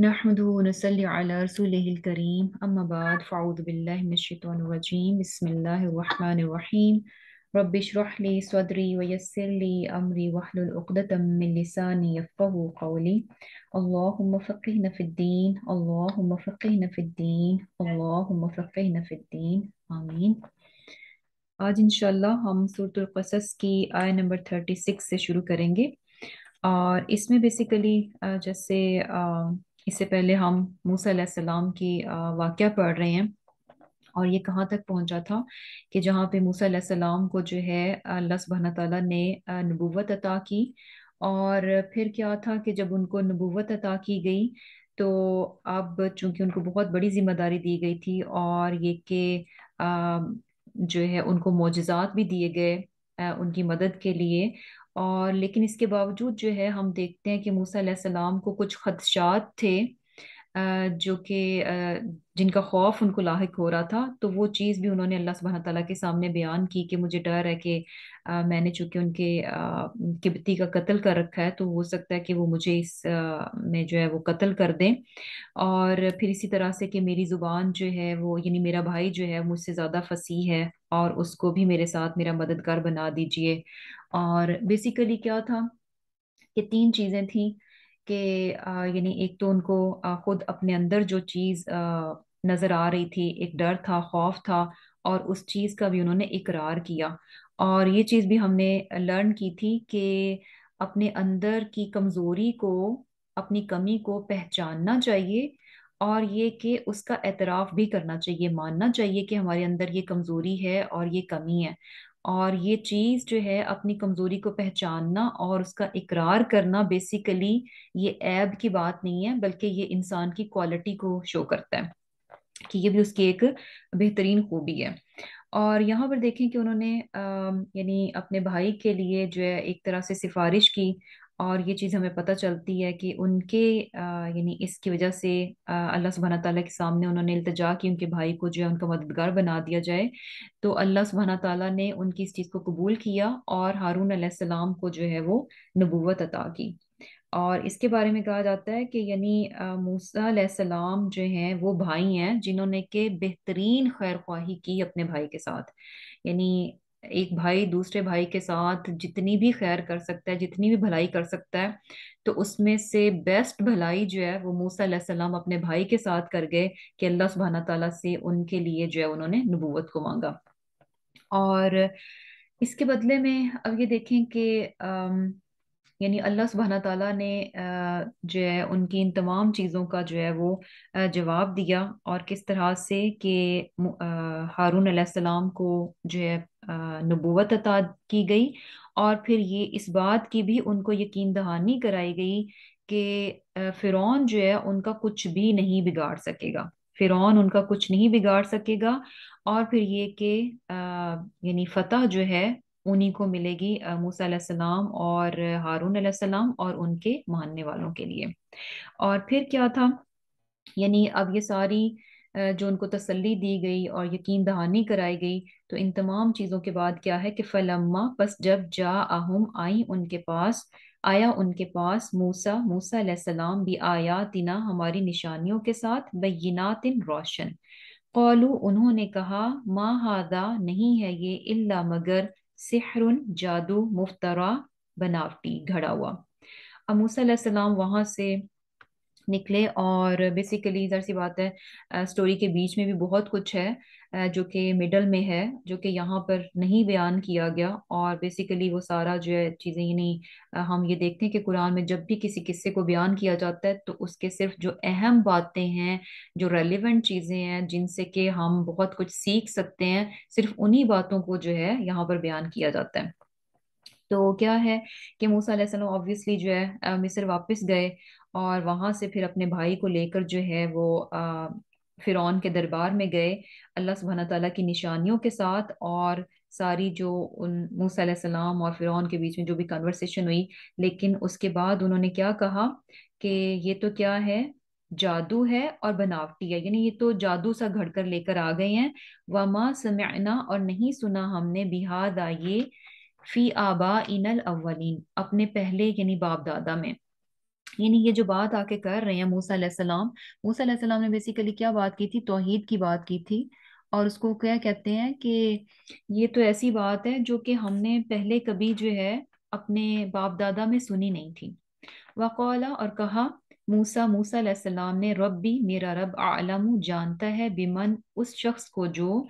نحمده ونصلي على رسوله الكريم أما بعد فأعوذ بالله من الشيطان الرجيم بسم الله الرحمن الرحيم رب اشرح لي صدري ويسر لي أمري واحلل عقدة من لساني يفقه قولي اللهم فقهنا في الدين اللهم فقهنا في الدين اللهم فقهنا في الدين آمين आज इंशाल्लाह हम सूरतुल कसस की आय नंबर थर्टी सिक्स से शुरू करेंगे और इसमें बेसिकली जैसे इससे पहले हम मूसा की वाक़ पढ़ रहे हैं और ये कहाँ तक पहुँचा था कि जहाँ पे मूसम को जो है अल्लाह सुबहाना तला ने नबूवत अता की और फिर क्या था कि जब उनको नबूवत अता की गई तो अब चूंकि उनको बहुत बड़ी जिम्मेदारी दी गई थी और ये कि जो है उनको मोजात भी दिए गए उनकी मदद के लिए और लेकिन इसके बावजूद जो है हम देखते हैं कि मूसा सलाम को कुछ खदशात थे जो कि जिनका खौफ उनको लाक हो रहा था तो वो चीज़ भी उन्होंने अल्लाह सुबह तला के सामने बयान की कि मुझे डर है कि मैंने चूंकि उनके किबती का कत्ल कर रखा है तो हो सकता है कि वो मुझे इस में जो है वो कत्ल कर दें और फिर इसी तरह से कि मेरी ज़ुबान जो है वो यानी मेरा भाई जो है मुझसे ज़्यादा फसी है और उसको भी मेरे साथ मेरा मददगार बना दीजिए और बेसिकली क्या था कि तीन चीज़ें थी कि यानी एक तो उनको खुद अपने अंदर जो चीज़ नज़र आ रही थी एक डर था खौफ था और उस चीज़ का भी उन्होंने इकरार किया और ये चीज़ भी हमने लर्न की थी कि अपने अंदर की कमज़ोरी को अपनी कमी को पहचानना चाहिए और ये कि उसका एतराफ़ भी करना चाहिए मानना चाहिए कि हमारे अंदर ये कमज़ोरी है और ये कमी है और ये चीज जो है अपनी कमजोरी को पहचानना और उसका इकरार करना बेसिकली ये ऐब की बात नहीं है बल्कि ये इंसान की क्वालिटी को शो करता है कि ये भी उसकी एक बेहतरीन खूबी है और यहाँ पर देखें कि उन्होंने यानी अपने भाई के लिए जो है एक तरह से सिफारिश की और ये चीज़ हमें पता चलती है कि उनके यानी इसकी वजह से अल्लाह सुबहाना ताला के सामने उन्होंने इल्तजा की उनके भाई को जो है उनका मददगार बना दिया जाए तो अल्लाह सुबहाना ताला ने उनकी इस चीज़ को कबूल किया और हारून आसम को जो है वो नबूवत अता की और इसके बारे में कहा जाता है कि यानी मूसा सलाम जो हैं वो भाई हैं जिन्होंने के बेहतरीन खैर ख्वाही की अपने भाई के साथ यानी एक भाई दूसरे भाई के साथ जितनी भी खैर कर सकता है जितनी भी भलाई कर सकता है तो उसमें से बेस्ट भलाई जो है वो मूसा सलाम अपने भाई के साथ कर गए कि अल्लाह सुबहाना तला से उनके लिए जो है उन्होंने नबूवत को मांगा और इसके बदले में अब ये देखें कि यानी अल्लाह सुबहाना तला ने जो है उनकी इन तमाम चीज़ों का जो है वो जवाब दिया और किस तरह से कि हारून सलाम को जो है नबूवत अता की गई और फिर ये इस बात की भी उनको यकीन दहानी कराई गई कि फ़िरौन जो है उनका कुछ भी नहीं बिगाड़ सकेगा फ़िरौन उनका कुछ नहीं बिगाड़ सकेगा और फिर ये कि यानी फतह जो है उन्हीं को मिलेगी मूसा सलाम और हारून सलाम और उनके मानने वालों के लिए और फिर क्या था यानी अब ये सारी जो उनको तसल्ली दी गई और यकीन दहानी कराई गई तो इन तमाम चीज़ों के बाद क्या है कि फलम्मा बस जब जा आहम आई उनके पास आया उनके पास मूसा मूसा सलाम भी आया तिना हमारी निशानियों के साथ बैनातिन रोशन कौलू उन्होंने कहा माँ हादा नहीं है ये इल्ला मगर सिहरुन जादू मुफ्तरा बनावटी घड़ा हुआ अब मूसा सलाम वहाँ से निकले और बेसिकली ज़र सी बात है स्टोरी के बीच में भी बहुत कुछ है जो कि मिडल में है जो कि यहाँ पर नहीं बयान किया गया और बेसिकली वो सारा जो है चीज़ें ही नहीं हम ये देखते हैं कि कुरान में जब भी किसी किस्से को बयान किया जाता है तो उसके सिर्फ जो अहम बातें हैं जो रेलिवेंट चीज़ें हैं जिनसे कि हम बहुत कुछ सीख सकते हैं सिर्फ उन्हीं बातों को जो है यहाँ पर बयान किया जाता है तो क्या है कि मूसा ऑब्वियसली जो है मिस्र वापस गए और वहाँ से फिर अपने भाई को लेकर जो है वो फिर के दरबार में गए अल्लाह सुबहाना तला की निशानियों के साथ और सारी जो उन मूसा और फिरौन के बीच में जो भी कन्वर्सेशन हुई लेकिन उसके बाद उन्होंने क्या कहा कि ये तो क्या है जादू है और बनावटी है यानी ये तो जादू सा घड़ कर लेकर आ गए हैं वमा समयना और नहीं सुना हमने बिहादा ये फी आबा इन अवलिन अपने पहले यानी बाप दादा में यानी ये जो बात आके कर रहे हैं मूसा सलाम मूसा सलाम ने बेसिकली क्या बात की थी तोहहीद की बात की थी और उसको क्या कहते हैं कि ये तो ऐसी बात है जो कि हमने पहले कभी जो है अपने बाप दादा में सुनी नहीं थी वकौला और कहा मूसा मूसा ने रब मेरा रब आलम जानता है बिमन उस शख्स को जो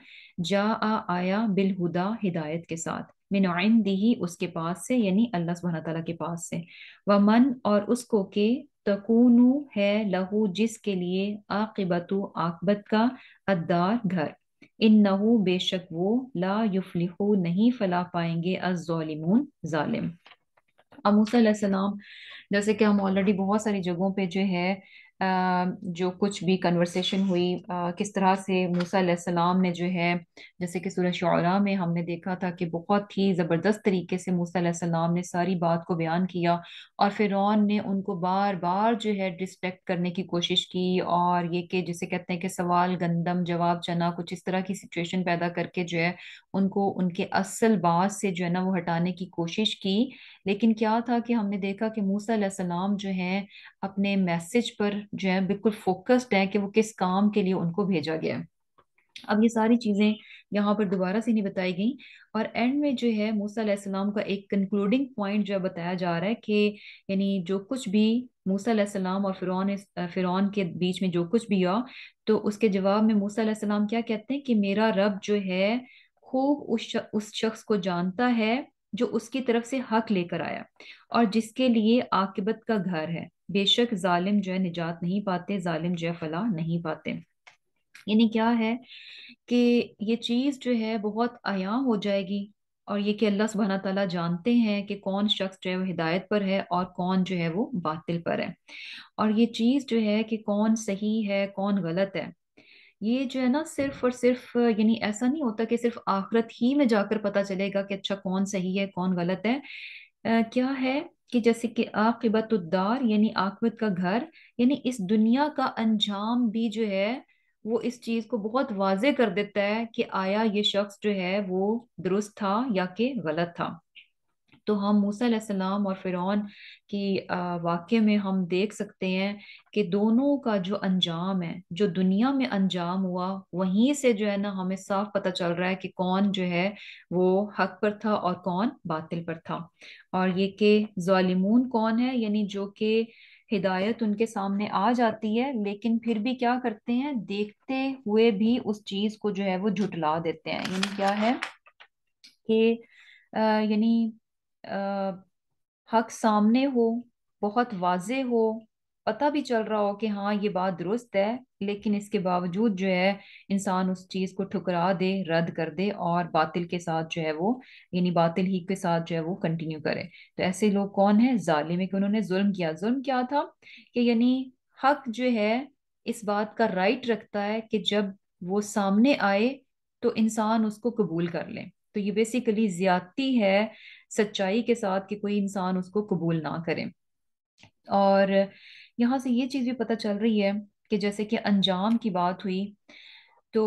जा आ आया बिलहुदा हिदायत के साथ मिन दी ही उसके पास से यानी अल्लाह सुबह तला के पास से व मन और उसको के तकूनु है लहू जिसके लिए आकबत आकबत का अद्दार घर इन नहु बेशक वो ला युफलिहू नहीं फला पाएंगे अजालिमून जालिम अमूसम जैसे कि हम ऑलरेडी बहुत सारी जगहों पे जो है जो कुछ भी कन्वर्सेशन हुई किस तरह से मूसा सलाम ने जो है जैसे कि सूरज शुरा में हमने देखा था कि बहुत ही ज़बरदस्त तरीके से मूसा सलाम ने सारी बात को बयान किया और फिर ने उनको बार बार जो है डिस्ट्रैक्ट करने की कोशिश की और ये कि जिसे कहते हैं कि सवाल गंदम जवाब चना कुछ इस तरह की सिचुएशन पैदा करके जो है उनको उनके असल बात से जो है ना वो हटाने की कोशिश की लेकिन क्या था कि हमने देखा कि मूसा सलाम जो है अपने मैसेज पर जो है बिल्कुल फोकस्ड है कि वो किस काम के लिए उनको भेजा गया है अब ये सारी चीज़ें यहाँ पर दोबारा से नहीं बताई गई और एंड में जो है मूसा अलैहिस्सलाम का एक कंक्लूडिंग पॉइंट जो है बताया जा रहा है कि यानी जो कुछ भी मूसा अलैहिस्सलाम और फिरौन फिरौन के बीच में जो कुछ भी हुआ तो उसके जवाब में मूसा अलैहिस्सलाम क्या कहते हैं कि मेरा रब जो है खूब उस उस शख्स को जानता है जो उसकी तरफ से हक लेकर आया और जिसके लिए आकिबत का घर है बेशक जालिम जो है निजात नहीं पाते जालिम जो है फलाह नहीं पाते यानी क्या है कि ये चीज़ जो है बहुत आया हो जाएगी और ये कि अल्लाह सुबहाना तला जानते हैं कि कौन शख्स जो है वो हिदायत पर है और कौन जो है वो बातिल पर है और ये चीज़ जो है कि कौन सही है कौन गलत है ये जो है ना सिर्फ और सिर्फ यानी ऐसा नहीं होता कि सिर्फ आखिरत ही में जाकर पता चलेगा कि अच्छा कौन सही है कौन गलत है आ, क्या है कि जैसे कि आकिबतुद्दार यानी आकबत का घर यानी इस दुनिया का अंजाम भी जो है वो इस चीज को बहुत वाजे कर देता है कि आया ये शख्स जो है वो दुरुस्त था या कि गलत था तो हम मूसा सलाम और फ़िरौन की वाक्य में हम देख सकते हैं कि दोनों का जो अंजाम है जो दुनिया में अंजाम हुआ वहीं से जो है ना हमें साफ पता चल रहा है कि कौन जो है वो हक पर था और कौन बातिल पर था और ये के जालिमून कौन है यानी जो कि हिदायत उनके सामने आ जाती है लेकिन फिर भी क्या करते हैं देखते हुए भी उस चीज को जो है वो झुटला देते हैं यानी क्या है कि यानी हक सामने हो बहुत वाजे हो पता भी चल रहा हो कि हाँ ये बात दुरुस्त है लेकिन इसके बावजूद जो है इंसान उस चीज़ को ठुकरा दे रद्द कर दे और बातिल के साथ जो है वो यानी बातिल ही के साथ जो है वो कंटिन्यू करे तो ऐसे लोग कौन है में कि उन्होंने जुल्म किया जुल्म क्या था कि यानी हक जो है इस बात का राइट रखता है कि जब वो सामने आए तो इंसान उसको कबूल कर ले तो ये बेसिकली ज्यादती है सच्चाई के साथ कि कोई इंसान उसको कबूल ना करे और यहाँ से ये चीज़ भी पता चल रही है कि जैसे कि अंजाम की बात हुई तो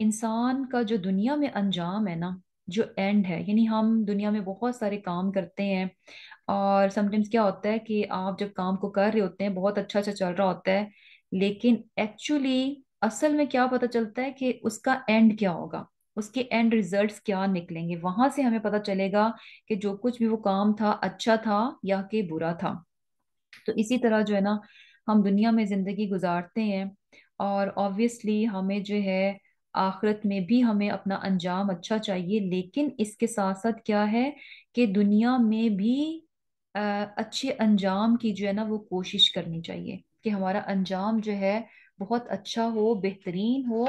इंसान का जो दुनिया में अंजाम है ना जो एंड है यानी हम दुनिया में बहुत सारे काम करते हैं और समटाइम्स क्या होता है कि आप जब काम को कर रहे होते हैं बहुत अच्छा अच्छा चल रहा होता है लेकिन एक्चुअली असल में क्या पता चलता है कि उसका एंड क्या होगा उसके एंड रिजल्ट्स क्या निकलेंगे वहां से हमें पता चलेगा कि जो कुछ भी वो काम था अच्छा था या कि बुरा था तो इसी तरह जो है ना हम दुनिया में ज़िंदगी गुजारते हैं और ऑब्वियसली हमें जो है आखिरत में भी हमें अपना अंजाम अच्छा चाहिए लेकिन इसके साथ साथ क्या है कि दुनिया में भी अच्छे अंजाम की जो है ना वो कोशिश करनी चाहिए कि हमारा अंजाम जो है बहुत अच्छा हो बेहतरीन हो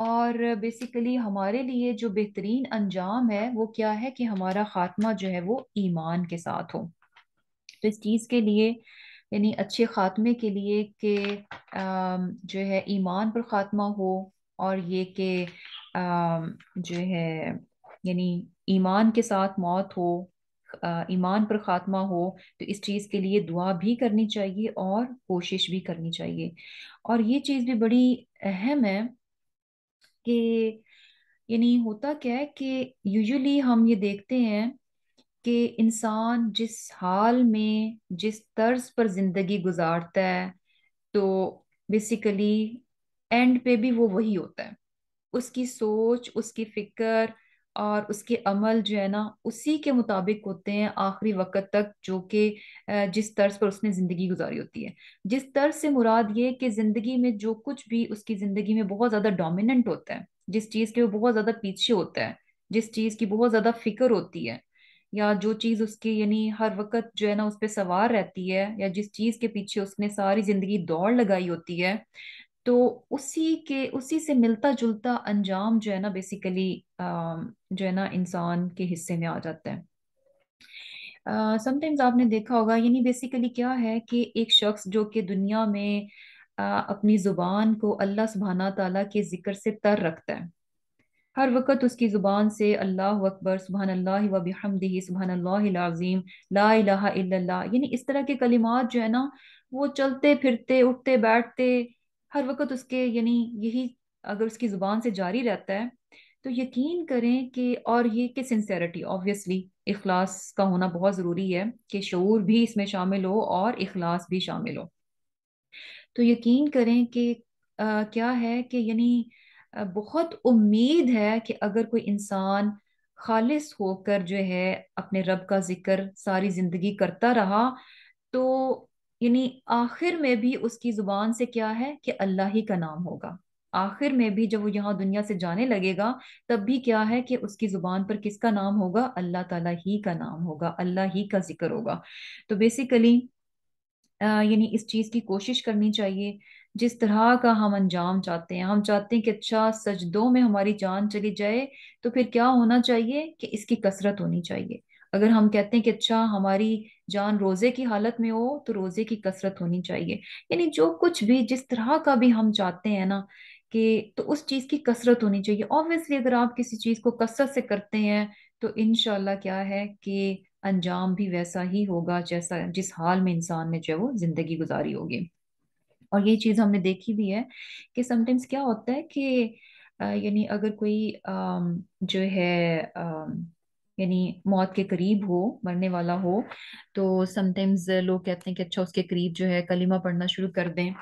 और बेसिकली हमारे लिए जो बेहतरीन अंजाम है वो क्या है कि हमारा खात्मा जो है वो ईमान के साथ हो तो इस चीज़ के लिए यानी अच्छे खात्मे के लिए कि जो है ईमान पर खात्मा हो और ये कि जो है यानी ईमान के साथ मौत हो ईमान पर खात्मा हो तो इस चीज़ के लिए दुआ भी करनी चाहिए और कोशिश भी करनी चाहिए और ये चीज़ भी बड़ी अहम है कि यानी होता क्या है कि यूजुअली हम ये देखते हैं कि इंसान जिस हाल में जिस तर्ज पर जिंदगी गुजारता है तो बेसिकली एंड पे भी वो वही होता है उसकी सोच उसकी फिक्र और उसके अमल जो है ना उसी के मुताबिक होते हैं आखिरी वक्त तक जो कि जिस तर्ज पर उसने ज़िंदगी गुजारी होती है जिस तर्ज से मुराद ये कि ज़िंदगी में जो कुछ भी उसकी ज़िंदगी में बहुत ज़्यादा डोमिनेंट होता है जिस चीज़ के वो बहुत ज़्यादा पीछे होता है जिस चीज़ की बहुत ज़्यादा फिक्र होती है या जो चीज़ उसके यानी हर वक्त जो है ना उस पर सवार रहती है या जिस चीज़ के पीछे उसने सारी ज़िंदगी दौड़ लगाई होती है तो उसी के उसी से मिलता जुलता अंजाम जो है ना बेसिकली जो है ना इंसान के हिस्से में आ जाता है समटाइम्स uh, आपने देखा होगा यानी बेसिकली क्या है कि एक शख्स जो कि दुनिया में uh, अपनी ज़ुबान को अल्लाह सुबहाना तला के ज़िक्र से तर रखता है हर वक्त उसकी ज़ुबान से अल्लाह अकबर सुबहान अल्लाह व सुबहान अल्लाज़ीम ला यानी इस तरह के कलिमात जो है ना वो चलते फिरते उठते बैठते हर वक्त उसके यानी यही अगर उसकी जुबान से जारी रहता है तो यकीन करें कि और ये कि सिंसेरिटी ऑब्वियसली इखलास का होना बहुत ज़रूरी है कि शूर भी इसमें शामिल हो और इखलास भी शामिल हो तो यकीन करें कि आ, क्या है कि यानी बहुत उम्मीद है कि अगर कोई इंसान खालिस होकर जो है अपने रब का जिक्र सारी ज़िंदगी करता रहा तो यानी आखिर में भी उसकी जुबान से क्या है कि अल्लाह ही का नाम होगा आखिर में भी जब वो यहाँ दुनिया से जाने लगेगा तब भी क्या है कि उसकी जुबान पर किसका नाम होगा अल्लाह ताला ही का नाम होगा अल्लाह ही का जिक्र होगा तो बेसिकली यानी इस चीज़ की कोशिश करनी चाहिए जिस तरह का हम अंजाम चाहते हैं हम चाहते हैं कि अच्छा सजदों में हमारी जान चली जाए तो फिर क्या होना चाहिए कि इसकी कसरत होनी चाहिए अगर हम कहते हैं कि अच्छा हमारी जान रोजे की हालत में हो तो रोजे की कसरत होनी चाहिए यानी जो कुछ भी जिस तरह का भी हम चाहते हैं ना कि तो उस चीज की कसरत होनी चाहिए ऑब्वियसली अगर आप किसी चीज को कसरत से करते हैं तो इनशाला क्या है कि अंजाम भी वैसा ही होगा जैसा जिस हाल में इंसान ने जो है वो जिंदगी गुजारी होगी और ये चीज हमने देखी भी है कि समटाइम्स क्या होता है कि यानी अगर कोई जो है यानी मौत के करीब हो मरने वाला हो तो समटाइम्स लोग कहते हैं कि अच्छा उसके करीब जो है कलीमा पढ़ना शुरू कर दें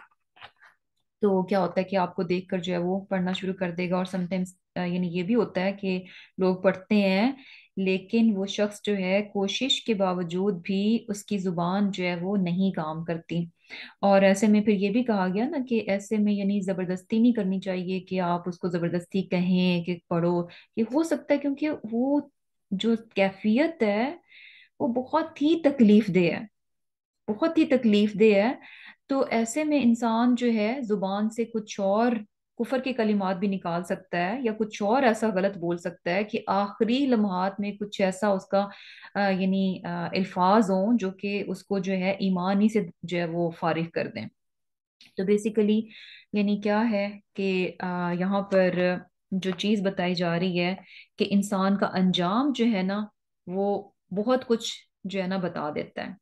तो क्या होता है कि आपको देख कर जो है वो पढ़ना शुरू कर देगा और समटाइम्स यानी ये भी होता है कि लोग पढ़ते हैं लेकिन वो शख्स जो है कोशिश के बावजूद भी उसकी ज़ुबान जो है वो नहीं काम करती और ऐसे में फिर ये भी कहा गया ना कि ऐसे में यानी ज़बरदस्ती नहीं करनी चाहिए कि आप उसको ज़बरदस्ती कहें कि पढ़ो ये हो सकता है क्योंकि वो जो कैफियत है वो बहुत ही तकलीफ दे है बहुत ही तकलीफ दे है तो ऐसे में इंसान जो है जुबान से कुछ और कुफर के कलिमात भी निकाल सकता है या कुछ और ऐसा गलत बोल सकता है कि आखिरी लम्हात में कुछ ऐसा उसका यानी अल्फाज हों जो कि उसको जो है ईमानी से जो है वो फारिग कर दें तो बेसिकली यानी क्या है कि यहाँ पर जो चीज बताई जा रही है कि इंसान का अंजाम जो है ना वो बहुत कुछ जो है ना बता देता है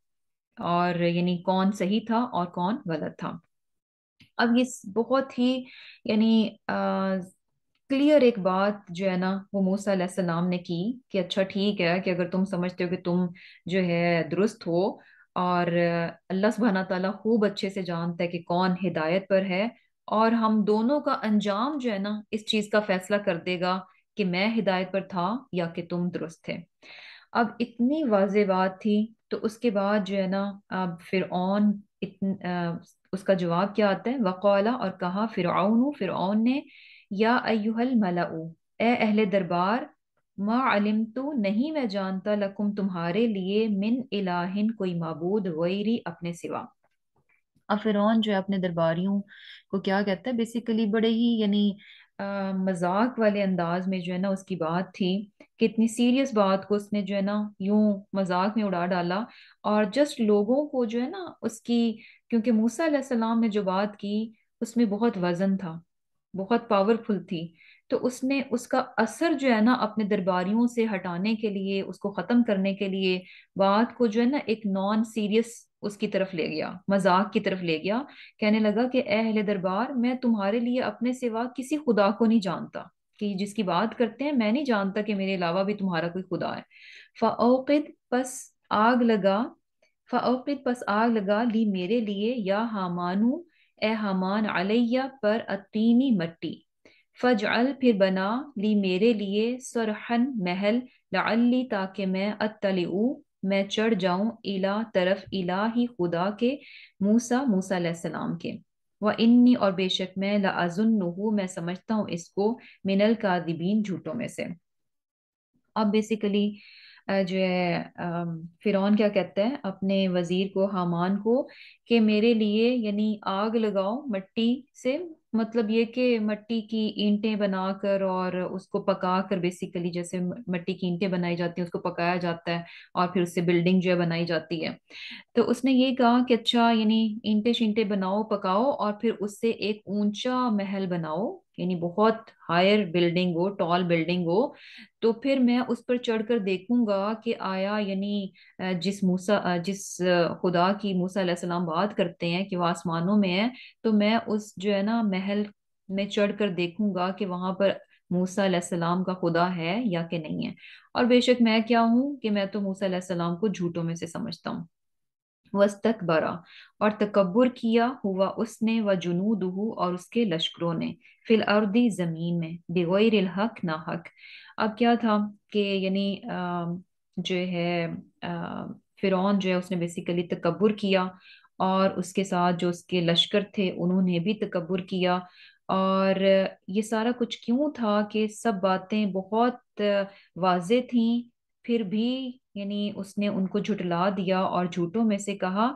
और यानी कौन सही था और कौन गलत था अब ये बहुत ही यानी क्लियर एक बात जो है ना वो मूसा सलाम ने की कि अच्छा ठीक है कि अगर तुम समझते हो कि तुम जो है दुरुस्त हो और अल्लाह सुबहाना ताला खूब अच्छे से जानता है कि कौन हिदायत पर है और हम दोनों का अंजाम जो है ना इस चीज का फैसला कर देगा कि मैं हिदायत पर था या कि तुम दुरुस्त थे अब इतनी वाज बात थी तो उसके बाद जो है ना अब फिर ऑन उसका जवाब क्या आता है वकौला और कहा फिर फिरौन ने या अयुहल मलाऊ ए अहले दरबार मालिम तो नहीं मैं जानता लकुम तुम्हारे लिए मिन इलाहिन कोई मबूद वैरी अपने सिवा अब फिर जो है अपने दरबारियों को क्या कहता है बेसिकली बड़े ही यानी मजाक वाले अंदाज में जो है ना उसकी बात थी कि इतनी सीरियस बात को उसने जो है ना यूं मजाक में उड़ा डाला और जस्ट लोगों को जो है ना उसकी क्योंकि मूसा सलाम ने जो बात की उसमें बहुत वजन था बहुत पावरफुल थी तो उसने उसका असर जो है ना अपने दरबारियों से हटाने के लिए उसको ख़त्म करने के लिए बात को जो है ना एक नॉन सीरियस उसकी तरफ ले गया मजाक की तरफ ले गया कहने लगा कि अहले दरबार मैं तुम्हारे लिए अपने सिवा किसी खुदा को नहीं जानता कि जिसकी बात करते हैं मैं नहीं जानता कि मेरे अलावा भी तुम्हारा कोई खुदा है फ़ाकिद पस आग लगा फ़ाकिद पस आग लगा ली मेरे लिए या हामानू ए हामान अलैया पर अतीनी मट्टी फ़ज अल फिर बना ली मेरे लिए सरहन महल लाली ताकि मैं अतलऊ मैं चढ़ जाऊं इला तरफ इला ही खुदा के मूसा मूसा सलाम के व इन्नी और बेशक मैं लाजुन मैं समझता हूँ इसको मिनल का दिबीन झूठों में से अब बेसिकली जो है फिर क्या कहता है अपने वजीर को हामान को कि मेरे लिए यानी आग लगाओ मट्टी से मतलब ये कि मट्टी की ईंटें बनाकर और उसको पकाकर बेसिकली जैसे मट्टी की ईंटें बनाई जाती हैं उसको पकाया जाता है और फिर उससे बिल्डिंग जो है बनाई जाती है तो उसने ये कहा कि अच्छा यानी ईंटें शींटे बनाओ पकाओ और फिर उससे एक ऊंचा महल बनाओ यानी बहुत हायर बिल्डिंग हो टॉल बिल्डिंग हो तो फिर मैं उस पर चढ़कर देखूंगा कि आया यानी जिस मूसा जिस खुदा की मूसा सलाम बात करते हैं कि वह आसमानों में है तो मैं उस जो है ना महल में चढ़कर देखूंगा कि वहां पर मूसा सलाम का खुदा है या कि नहीं है और बेशक मैं क्या हूँ कि मैं तो मूसा सलाम को झूठों में से समझता हूँ बरा और तकबर किया हुआ उसने व जुनूदहू और उसके लश्करों ने फिल अर्दी ज़मीन में बेगैर हक ना हक अब क्या था कि यानी जो है फिर जो है उसने बेसिकली तकबर किया और उसके साथ जो उसके लश्कर थे उन्होंने भी तकबर किया और ये सारा कुछ क्यों था कि सब बातें बहुत वाज थी फिर भी यानी उसने उनको झुटला दिया और झूठों में से कहा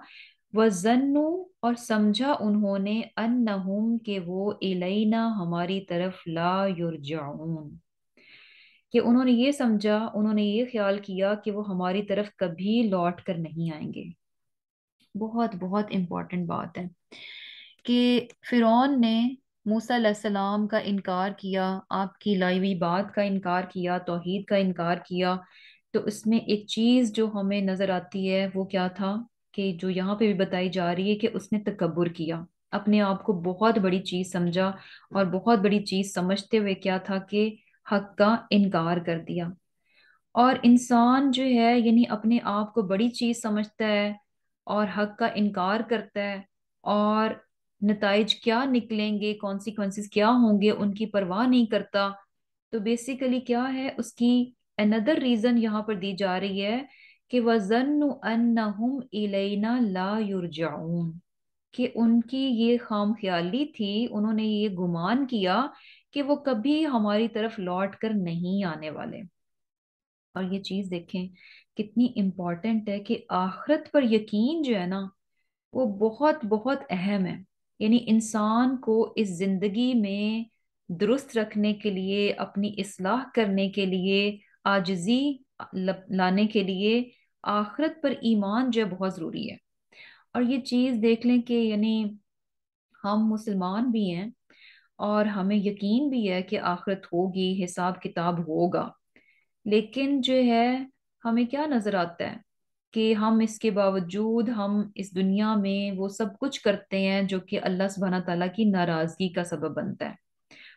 वह जन्नू और समझा उन्होंने अन के वो इलैना हमारी तरफ ला युरजाउन कि उन्होंने ये समझा उन्होंने ये ख्याल किया कि वो हमारी तरफ कभी लौट कर नहीं आएंगे बहुत बहुत इम्पॉर्टेंट बात है कि फिर ने मूसम का इनकार किया आपकी लाईवी बात का इनकार किया तोहहीद का इनकार किया तो उसमें एक चीज जो हमें नजर आती है वो क्या था कि जो यहाँ पे भी बताई जा रही है कि उसने तकबर किया अपने आप को बहुत बड़ी चीज समझा और बहुत बड़ी चीज समझते हुए क्या था कि हक का इनकार कर दिया और इंसान जो है यानी अपने आप को बड़ी चीज समझता है और हक का इनकार करता है और नतज क्या निकलेंगे कॉन्सिक्वेंसेस क्या होंगे उनकी परवाह नहीं करता तो बेसिकली क्या है उसकी अनदर रीजन यहाँ पर दी जा रही है कि वजन इलेना ला युरजाऊन कि उनकी ये खाम ख्याली थी उन्होंने ये गुमान किया कि वो कभी हमारी तरफ लौट कर नहीं आने वाले और ये चीज देखें कितनी इम्पॉर्टेंट है कि आखरत पर यकीन जो है ना वो बहुत बहुत अहम है यानी इंसान को इस ज़िंदगी में दुरुस्त रखने के लिए अपनी इसलाह करने के लिए आजजी लाने के लिए आखरत पर ईमान जो है बहुत ज़रूरी है और ये चीज़ देख लें कि यानी हम मुसलमान भी हैं और हमें यकीन भी है कि आखरत होगी हिसाब किताब होगा लेकिन जो है हमें क्या नज़र आता है कि हम इसके बावजूद हम इस दुनिया में वो सब कुछ करते हैं जो कि अल्लाह सुबहाना तला की नाराज़गी का सबब बनता है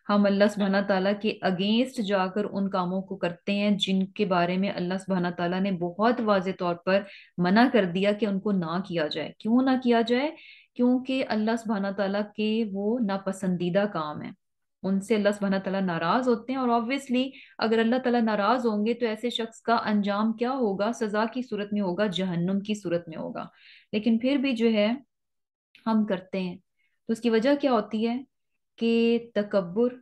हम अल्लाह सुबहाना तला के अगेंस्ट जाकर उन कामों को करते हैं जिनके बारे में अल्लाह सुबहाना तला ने बहुत वाज तौर पर मना कर दिया कि उनको ना किया जाए क्यों ना किया जाए क्योंकि अल्लाह सुबहाना तला के वो नापसंदीदा काम है उनसे अल्लाह सुबहाना तला नाराज होते हैं और ऑब्वियसली अगर अल्लाह तला नाराज होंगे तो ऐसे शख्स का अंजाम क्या होगा सजा की सूरत में होगा जहन्नुम की सूरत में होगा लेकिन फिर भी जो है हम करते हैं तो उसकी वजह क्या होती है कि तकबर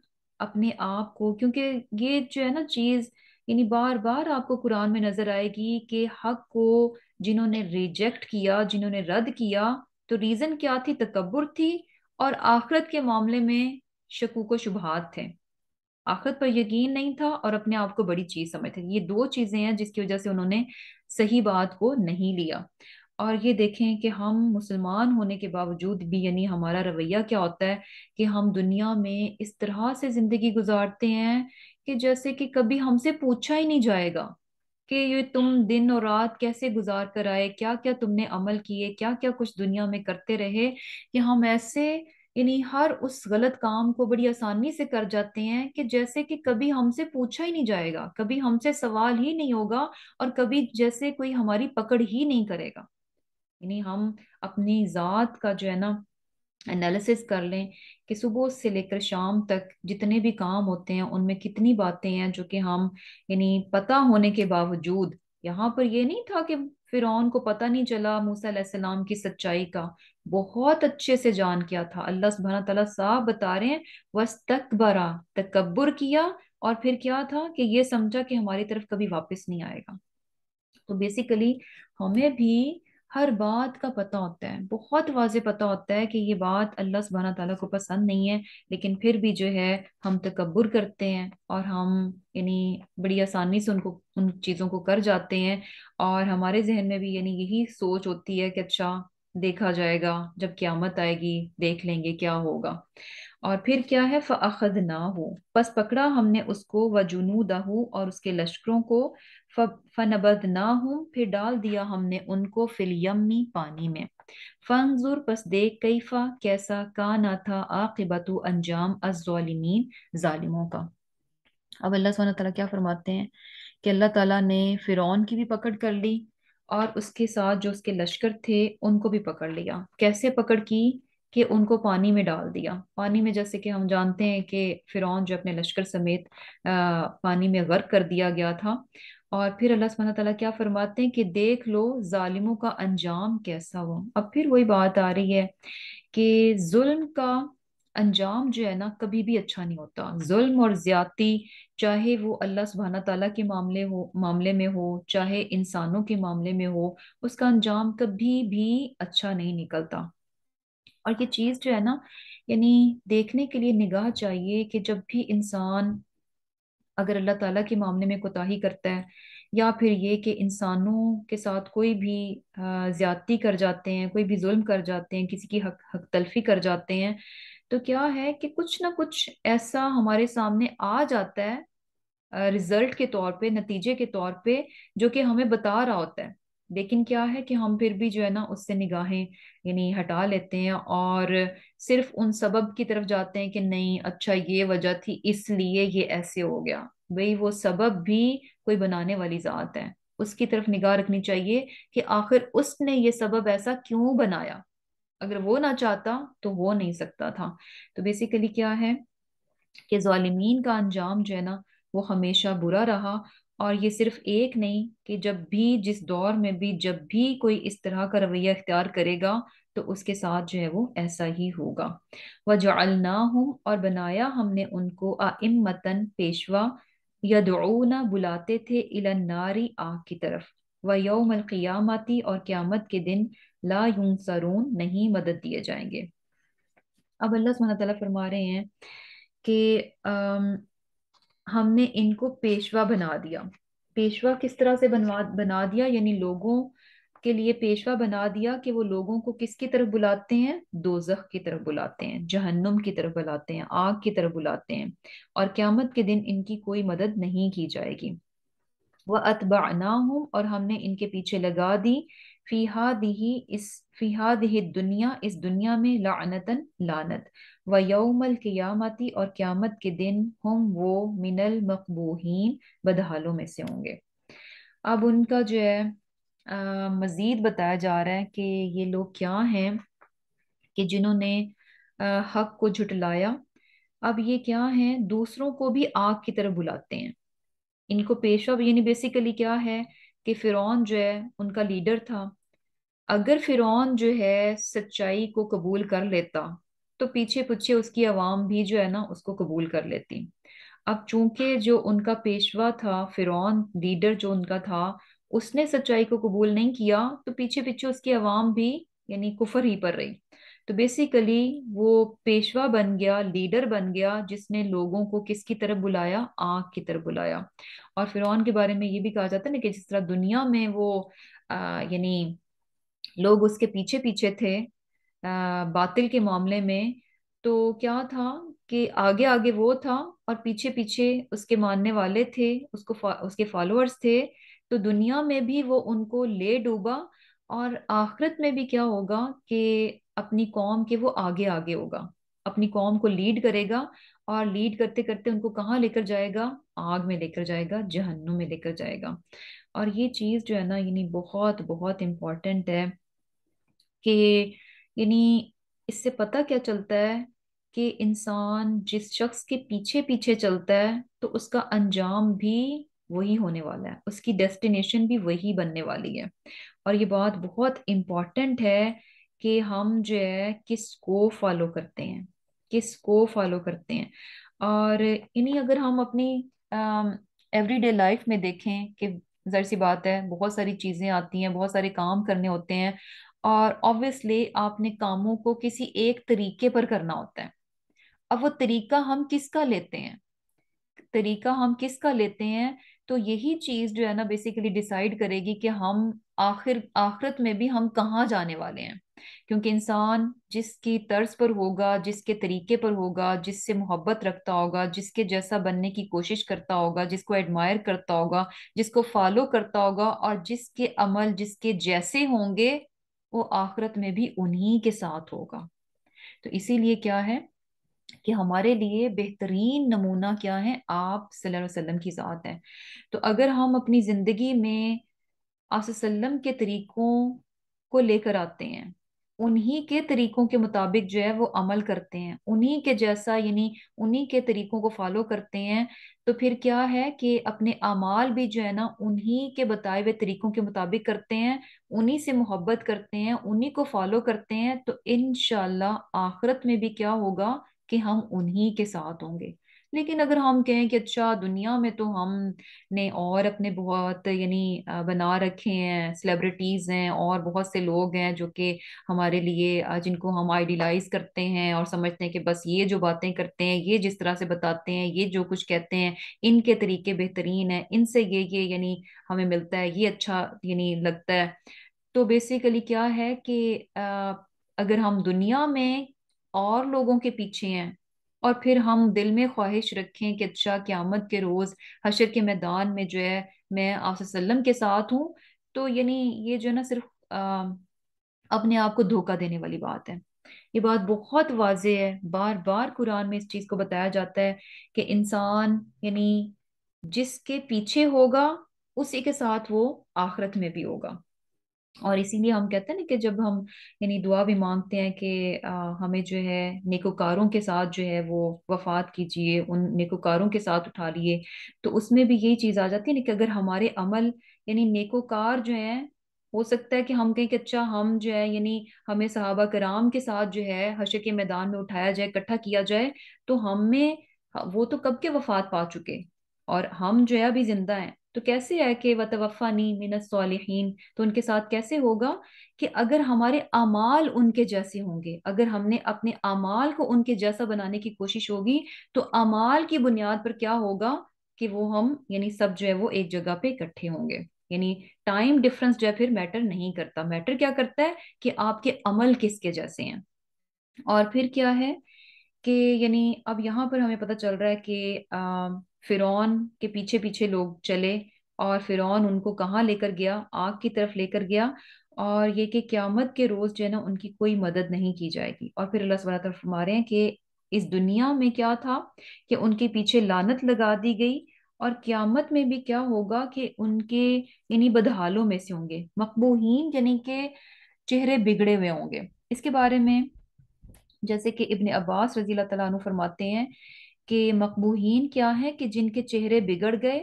अपने आप को क्योंकि ये जो है ना चीज़ यानी बार बार आपको कुरान में नजर आएगी कि हक को जिन्होंने रिजेक्ट किया जिन्होंने रद्द किया तो रीजन क्या थी तकबर थी और आखरत के मामले में शकूक व शुभात थे आखरत पर यकीन नहीं था और अपने आप को बड़ी चीज समझते ये दो चीजें हैं जिसकी वजह से उन्होंने सही बात को नहीं लिया और ये देखें कि हम मुसलमान होने के बावजूद भी यानी हमारा रवैया क्या होता है कि हम दुनिया में इस तरह से ज़िंदगी गुजारते हैं कि जैसे कि कभी हमसे पूछा ही नहीं जाएगा कि ये तुम दिन और रात कैसे गुजार कर आए क्या क्या तुमने अमल किए क्या क्या कुछ दुनिया में करते रहे कि हम ऐसे यानी हर उस गलत काम को बड़ी आसानी से कर जाते हैं कि जैसे कि कभी हमसे पूछा ही नहीं जाएगा कभी हमसे सवाल ही नहीं होगा और कभी जैसे कोई हमारी पकड़ ही नहीं करेगा यानी हम अपनी ज़ात का जो है ना एनालिसिस कर लें कि सुबह से लेकर शाम तक जितने भी काम होते हैं उनमें कितनी बातें हैं जो कि हम यानी पता होने के बावजूद यहाँ पर ये नहीं था कि फिरौन को पता नहीं चला मूसा सलाम की सच्चाई का बहुत अच्छे से जान किया था अल्लाह सुबहाना तला साहब बता रहे हैं तक तकबरा तकबर किया और फिर क्या था कि ये समझा कि हमारी तरफ कभी वापस नहीं आएगा तो बेसिकली हमें भी हर बात का पता होता है बहुत वाज पता होता है कि ये बात अल्लाह सुबहाना तला को पसंद नहीं है लेकिन फिर भी जो है हम तकबर करते हैं और हम यानी बड़ी आसानी से उनको उन चीज़ों को कर जाते हैं और हमारे जहन में भी यानी यही सोच होती है कि अच्छा देखा जाएगा जब क्यामत आएगी देख लेंगे क्या होगा और फिर क्या है फ़अद ना हो बस पकड़ा हमने उसको व दहू और उसके लश्करों को फ़नबद ना हो फिर डाल दिया हमने उनको फिलयमी पानी में फंजुर पस देख कैफा कैसा का ना था आकबत अंजाम अजालमीन ालिमों का अब अल्लाह सुबहाना तला क्या फरमाते हैं कि अल्लाह तला ने फ़िरौन की भी पकड़ कर ली और उसके साथ जो उसके लश्कर थे उनको भी पकड़ लिया कैसे पकड़ की कि उनको पानी में डाल दिया पानी में जैसे कि हम जानते हैं कि फिर जो अपने लश्कर समेत पानी में गर्क कर दिया गया था और फिर अल्लाह सुबहाना तला क्या फरमाते हैं कि देख लो जालिमों का अंजाम कैसा हो अब फिर वही बात आ रही है कि जुल्म का अंजाम जो है ना कभी भी अच्छा नहीं होता जुल्म और ज्यादती चाहे वो अल्लाह सुबहाना तला के मामले हो मामले में हो चाहे इंसानों के मामले में हो उसका अंजाम कभी भी अच्छा नहीं निकलता और ये चीज़ जो है ना यानी देखने के लिए निगाह चाहिए कि जब भी इंसान अगर अल्लाह ताला के मामले में कोताही करता है या फिर ये कि इंसानों के साथ कोई भी ज्यादती कर जाते हैं कोई भी जुल्म कर जाते हैं किसी की हक हक तलफी कर जाते हैं तो क्या है कि कुछ ना कुछ ऐसा हमारे सामने आ जाता है रिजल्ट के तौर पे नतीजे के तौर पे जो कि हमें बता रहा होता है लेकिन क्या है कि हम फिर भी जो है ना उससे निगाहें यानी हटा लेते हैं और सिर्फ उन सबब की तरफ जाते हैं कि नहीं अच्छा ये वजह थी इसलिए ये ऐसे हो गया भाई वो सबब भी कोई बनाने वाली ज़ात है उसकी तरफ निगाह रखनी चाहिए कि आखिर उसने ये सबब ऐसा क्यों बनाया अगर वो ना चाहता तो वो नहीं सकता था तो बेसिकली क्या है कि जालिमीन का अंजाम जो है ना वो हमेशा बुरा रहा और ये सिर्फ एक नहीं कि जब भी जिस दौर में भी जब भी कोई इस तरह का रवैया अख्तियार करेगा तो उसके साथ जो है वो ऐसा ही होगा वजालना हम और बनाया हमने उनको आइमतन पेशवा या यदना बुलाते थे नारी आग की तरफ व यौमल क्यामती और क़्यामत के दिन ला यूं सरून नहीं मदद दिए जाएंगे अब अल्लाह सुन तआला फरमा रहे हैं कि हमने इनको पेशवा बना दिया पेशवा किस तरह से बनवा बना दिया यानी लोगों के लिए पेशवा बना दिया कि वो लोगों को किसकी तरफ बुलाते हैं दोजख की तरफ बुलाते हैं जहन्नुम की तरफ बुलाते हैं आग की तरफ बुलाते हैं और क्यामत के दिन इनकी कोई मदद नहीं की जाएगी वह अतबा ना हूं और हमने इनके पीछे लगा दी फिहा दिही इस फ़ीहा दुनिया इस दुनिया में लानतन लानत व यौमल क्यामती और क्यामत के दिन हम वो मिनल मकबूहीन बदहालों में से होंगे अब उनका जो है आ, मज़ीद बताया जा रहा है कि ये लोग क्या हैं कि जिन्होंने हक को झुटलाया अब ये क्या हैं दूसरों को भी आग की तरफ बुलाते हैं इनको पेशा यानी बेसिकली क्या है कि फ़िरौन जो है उनका लीडर था अगर फ़िरौन जो है सच्चाई को कबूल कर लेता तो पीछे पीछे उसकी आवाम भी जो है ना उसको कबूल कर लेती अब चूंकि जो उनका पेशवा था फ़िरौन लीडर जो उनका था उसने सच्चाई को कबूल नहीं किया तो पीछे पीछे उसकी आवाम भी यानी कुफर ही पर रही तो बेसिकली वो पेशवा बन गया लीडर बन गया जिसने लोगों को किसकी तरफ बुलाया आग की तरफ बुलाया और फिर के बारे में ये भी कहा जाता है ना कि जिस तरह दुनिया में वो यानी लोग उसके पीछे पीछे थे आ, बातिल के मामले में तो क्या था कि आगे आगे वो था और पीछे पीछे उसके मानने वाले थे उसको फा, उसके फॉलोअर्स थे तो दुनिया में भी वो उनको ले डूबा और आखिरत में भी क्या होगा कि अपनी कौम के वो आगे आगे होगा अपनी कौम को लीड करेगा और लीड करते करते उनको कहाँ लेकर जाएगा आग में लेकर जाएगा जहन्नुम में लेकर जाएगा और ये चीज जो है ना यानी बहुत बहुत इम्पॉर्टेंट है कि यानी इससे पता क्या चलता है कि इंसान जिस शख्स के पीछे पीछे चलता है तो उसका अंजाम भी वही होने वाला है उसकी डेस्टिनेशन भी वही बनने वाली है और ये बात बहुत इम्पॉर्टेंट है कि हम जो है किसको फॉलो करते हैं किसको फॉलो करते हैं और इन्हीं अगर हम अपनी एवरीडे लाइफ में देखें कि जहर सी बात है बहुत सारी चीज़ें आती हैं बहुत सारे काम करने होते हैं और ऑब्वियसली आपने कामों को किसी एक तरीके पर करना होता है अब वो तरीका हम किसका लेते हैं तरीका हम किसका लेते हैं तो यही चीज जो है ना बेसिकली डिसाइड करेगी कि हम आखिर आखिरत में भी हम कहाँ जाने वाले हैं क्योंकि इंसान जिसकी तर्ज पर होगा जिसके तरीके पर होगा जिससे मोहब्बत रखता होगा जिसके जैसा बनने की कोशिश करता होगा जिसको एडमायर करता होगा जिसको फॉलो करता होगा और जिसके अमल जिसके जैसे होंगे वो आखरत में भी उन्हीं के साथ होगा तो इसीलिए क्या है कि हमारे लिए बेहतरीन नमूना क्या है आप सल्लल्लाहु अलैहि वसल्लम की ज़ात है तो अगर हम अपनी ज़िंदगी में आप के तरीक़ों को लेकर आते हैं उन्हीं के तरीकों के मुताबिक जो है वो अमल करते हैं उन्हीं के जैसा यानी उन्हीं के तरीकों को फॉलो करते हैं तो फिर क्या है कि अपने अमाल भी जो है ना उन्हीं के बताए हुए तरीकों के मुताबिक करते हैं उन्हीं से मोहब्बत करते हैं उन्हीं को फॉलो करते हैं तो इन आखिरत में भी क्या होगा कि हम उन्हीं के साथ होंगे लेकिन अगर हम कहें कि अच्छा दुनिया में तो हमने और अपने बहुत यानी बना रखे हैं सेलिब्रिटीज़ हैं और बहुत से लोग हैं जो कि हमारे लिए जिनको हम आइडियलाइज करते हैं और समझते हैं कि बस ये जो बातें करते हैं ये जिस तरह से बताते हैं ये जो कुछ कहते हैं इनके तरीके बेहतरीन हैं इनसे ये ये यानी हमें मिलता है ये अच्छा यानी लगता है तो बेसिकली क्या है कि अगर हम दुनिया में और लोगों के पीछे हैं और फिर हम दिल में ख्वाहिश रखें कि अच्छा क्यामत के रोज़ हशर के मैदान में जो है मैं आप के साथ हूँ तो यानी ये जो है ना सिर्फ आ, अपने आप को धोखा देने वाली बात है ये बात बहुत वाज है बार बार कुरान में इस चीज़ को बताया जाता है कि इंसान यानी जिसके पीछे होगा उसी के साथ वो आखरत में भी होगा और इसीलिए हम कहते हैं ना कि जब हम यानी दुआ भी मांगते हैं कि हमें जो है नेकोकारों के साथ जो है वो वफात कीजिए उन नेकोकारों के साथ उठा लिए तो उसमें भी यही चीज़ आ जाती है ना कि अगर हमारे अमल यानी नेकोकार जो हैं हो सकता है कि हम कहें कि अच्छा हम जो है यानी हमें सहाबा कराम के साथ जो है हशर के मैदान में उठाया जाए इकट्ठा किया जाए तो हमें वो तो कब के वफात पा चुके और हम जो है अभी जिंदा हैं तो कैसे है कि नी मिन सालिहीन तो उनके साथ कैसे होगा कि अगर हमारे अमाल उनके जैसे होंगे अगर हमने अपने अमाल को उनके जैसा बनाने की कोशिश होगी तो अमाल की बुनियाद पर क्या होगा कि वो हम यानी सब जो है वो एक जगह पे इकट्ठे होंगे यानी टाइम डिफरेंस जो है फिर मैटर नहीं करता मैटर क्या करता है कि आपके अमल किसके जैसे हैं और फिर क्या है कि यानी अब यहाँ पर हमें पता चल रहा है कि फिरौन के पीछे पीछे लोग चले और फिरौन उनको कहाँ लेकर गया आग की तरफ लेकर गया और ये कि क्यामत के रोज जो है ना उनकी कोई मदद नहीं की जाएगी और फिर अल्लाह तबारा फरमा रहे हैं कि इस दुनिया में क्या था कि उनके पीछे लानत लगा दी गई और क्यामत में भी क्या होगा कि उनके यानी बदहालों में से होंगे मकबूहीन यानी के चेहरे बिगड़े हुए होंगे इसके बारे में जैसे कि इब्ने अब्बास रजील तला फरमाते हैं के मकबूहीन क्या है कि जिनके चेहरे बिगड़ गए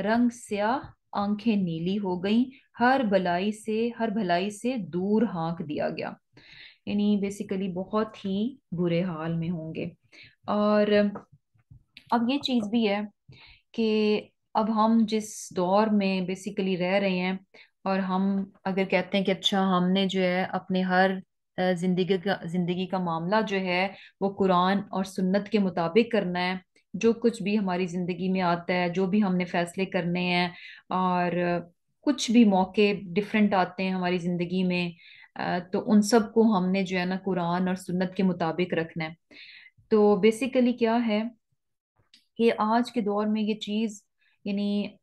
रंग स्याह आंखें नीली हो गई हर भलाई से हर भलाई से दूर हाँक दिया गया यानी बेसिकली बहुत ही बुरे हाल में होंगे और अब ये चीज़ भी है कि अब हम जिस दौर में बेसिकली रह रहे हैं और हम अगर कहते हैं कि अच्छा हमने जो है अपने हर ज़िंदगी का ज़िंदगी का मामला जो है वो कुरान और सुन्नत के मुताबिक करना है जो कुछ भी हमारी ज़िंदगी में आता है जो भी हमने फैसले करने हैं और कुछ भी मौके डिफरेंट आते हैं हमारी ज़िंदगी में तो उन सब को हमने जो है ना कुरान और सुन्नत के मुताबिक रखना है तो बेसिकली क्या है कि आज के दौर में ये चीज़ यानी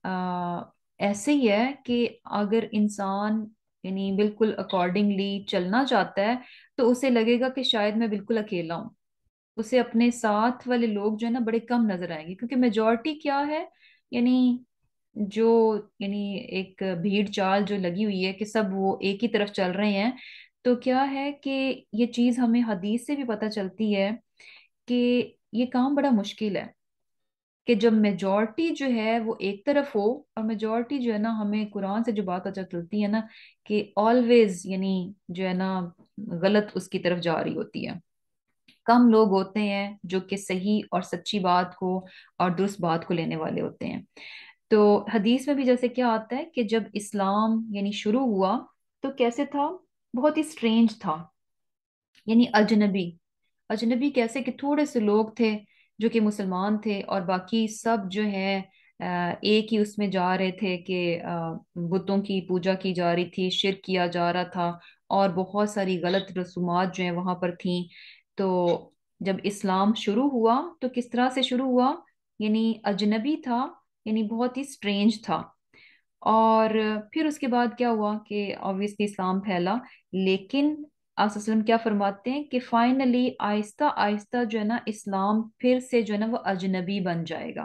ऐसे ही है कि अगर इंसान यानी बिल्कुल अकॉर्डिंगली चलना चाहता है तो उसे लगेगा कि शायद मैं बिल्कुल अकेला हूँ उसे अपने साथ वाले लोग जो है ना बड़े कम नजर आएंगे क्योंकि मेजोरिटी क्या है यानी जो यानी एक भीड़ चाल जो लगी हुई है कि सब वो एक ही तरफ चल रहे हैं तो क्या है कि ये चीज हमें हदीस से भी पता चलती है कि ये काम बड़ा मुश्किल है कि जब मेजॉरिटी जो है वो एक तरफ हो और मेजॉरिटी जो है ना हमें कुरान से जो बात अच्छा चलती है ना कि ऑलवेज यानी जो है ना गलत उसकी तरफ जा रही होती है कम लोग होते हैं जो कि सही और सच्ची बात को और दुरुस्त बात को लेने वाले होते हैं तो हदीस में भी जैसे क्या आता है कि जब इस्लाम यानी शुरू हुआ तो कैसे था बहुत ही स्ट्रेंज था यानी अजनबी अजनबी कैसे कि थोड़े से लोग थे जो कि मुसलमान थे और बाकी सब जो है एक ही उसमें जा रहे थे कि बुतों की पूजा की जा रही थी शिर किया जा रहा था और बहुत सारी गलत रसूमात जो है वहां पर थी तो जब इस्लाम शुरू हुआ तो किस तरह से शुरू हुआ यानी अजनबी था यानी बहुत ही स्ट्रेंज था और फिर उसके बाद क्या हुआ कि ऑब्वियसली इस्लाम फैला लेकिन आप क्या फरमाते हैं कि फाइनली आहिस्ता आहिस्ता जो है ना इस्लाम फिर से जो है ना वो अजनबी बन जाएगा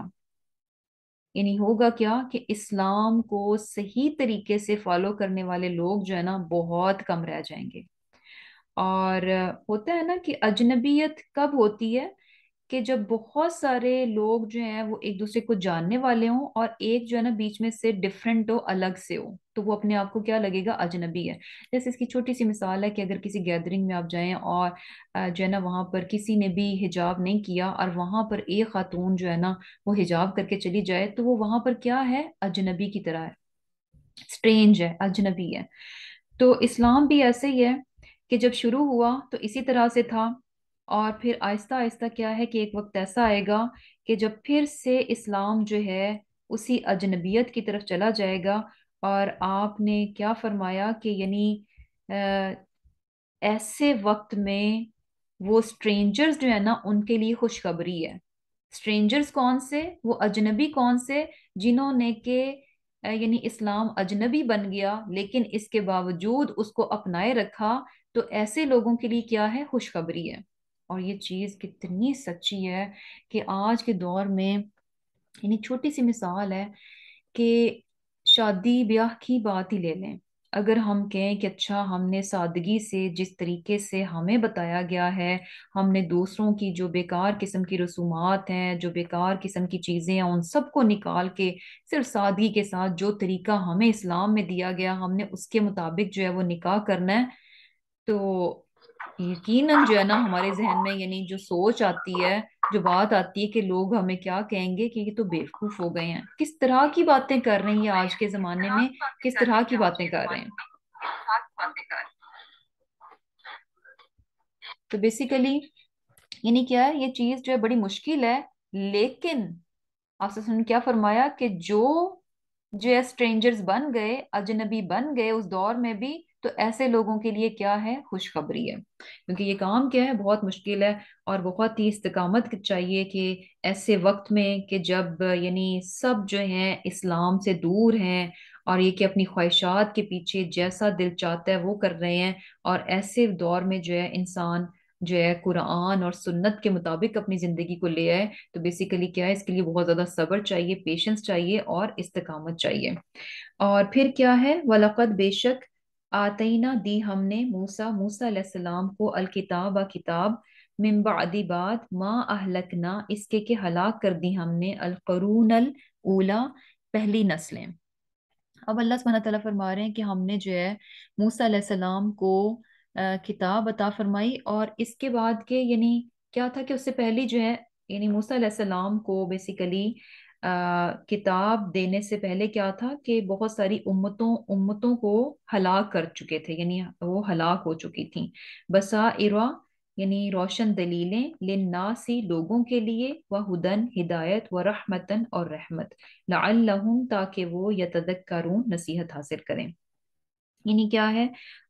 यानी होगा क्या कि इस्लाम को सही तरीके से फॉलो करने वाले लोग जो है ना बहुत कम रह जाएंगे और होता है ना कि अजनबीयत कब होती है कि जब बहुत सारे लोग जो हैं वो एक दूसरे को जानने वाले हों और एक जो है ना बीच में से डिफरेंट हो अलग से हो तो वो अपने आप को क्या लगेगा अजनबी है जैसे इसकी छोटी सी मिसाल है कि अगर किसी गैदरिंग में आप जाएं और जो है ना वहाँ पर किसी ने भी हिजाब नहीं किया और वहाँ पर एक खातून जो है ना वो हिजाब करके चली जाए तो वो वहाँ पर क्या है अजनबी की तरह है स्ट्रेंज है अजनबी है तो इस्लाम भी ऐसे ही है कि जब शुरू हुआ तो इसी तरह से था और फिर आहिस्ता आहिस्ता क्या है कि एक वक्त ऐसा आएगा कि जब फिर से इस्लाम जो है उसी अजनबियत की तरफ चला जाएगा और आपने क्या फरमाया कि यानी ऐसे वक्त में वो स्ट्रेंजर्स जो है ना उनके लिए खुशखबरी है स्ट्रेंजर्स कौन से वो अजनबी कौन से जिन्होंने के यानी इस्लाम अजनबी बन गया लेकिन इसके बावजूद उसको अपनाए रखा तो ऐसे लोगों के लिए क्या है खुशखबरी है और ये चीज़ कितनी सच्ची है कि आज के दौर में यानी छोटी सी मिसाल है कि शादी ब्याह की बात ही ले लें अगर हम कहें कि अच्छा हमने सादगी से जिस तरीके से हमें बताया गया है हमने दूसरों की जो बेकार किस्म की रसूमात हैं जो बेकार किस्म की चीज़ें हैं उन सबको निकाल के सिर्फ सादगी के साथ जो तरीका हमें इस्लाम में दिया गया हमने उसके मुताबिक जो है वो निकाह करना है तो यकीनन जो है ना हमारे जहन में यानी जो सोच आती है जो बात आती है कि लोग हमें क्या कहेंगे कि ये तो बेवकूफ हो गए हैं किस तरह की बातें कर रहे हैं ये आज के जमाने में किस तरह की बातें कर रहे हैं तो बेसिकली यानी क्या है ये चीज जो है बड़ी मुश्किल है लेकिन आपसे क्या फरमाया कि जो जो है स्ट्रेंजर्स बन गए अजनबी बन गए उस दौर में भी तो ऐसे लोगों के लिए क्या है खुशखबरी है क्योंकि ये काम क्या है बहुत मुश्किल है और बहुत ही इस्तकामत चाहिए कि ऐसे वक्त में कि जब यानी सब जो हैं इस्लाम से दूर हैं और ये कि अपनी ख्वाहिशात के पीछे जैसा दिल चाहता है वो कर रहे हैं और ऐसे दौर में जो है इंसान जो है कुरान और सुन्नत के मुताबिक अपनी ज़िंदगी को ले आए तो बेसिकली क्या है इसके लिए बहुत ज़्यादा सब्र चाहिए पेशेंस चाहिए और इस्तकामत चाहिए और फिर क्या है वलक़त बेशक आतना दी हमने मूसा मूसा को अलकिताब किताब मिम्बादिबाद माँ अहलकना इसके के हलाक कर दी हमने अलकरून अला पहली नस्लें अब अल्लाह सुबह तला फरमा रहे हैं कि हमने जो है मूसा सलाम को किताब अता फरमाई और इसके बाद के यानी क्या था कि उससे पहले जो है यानी मूसा सलाम को बेसिकली किताब देने से पहले क्या था कि बहुत सारी उम्मतों उम्मतों को हलाक कर चुके थे यानी वो हलाक हो चुकी थी बसा इरा यानी रोशन दलीलें लिन्नासी लोगों के लिए व हदन हिदायत व रहमतन और रहमत लाल्लहुम ताकि वो यतदक्करून नसीहत हासिल करें यानी क्या है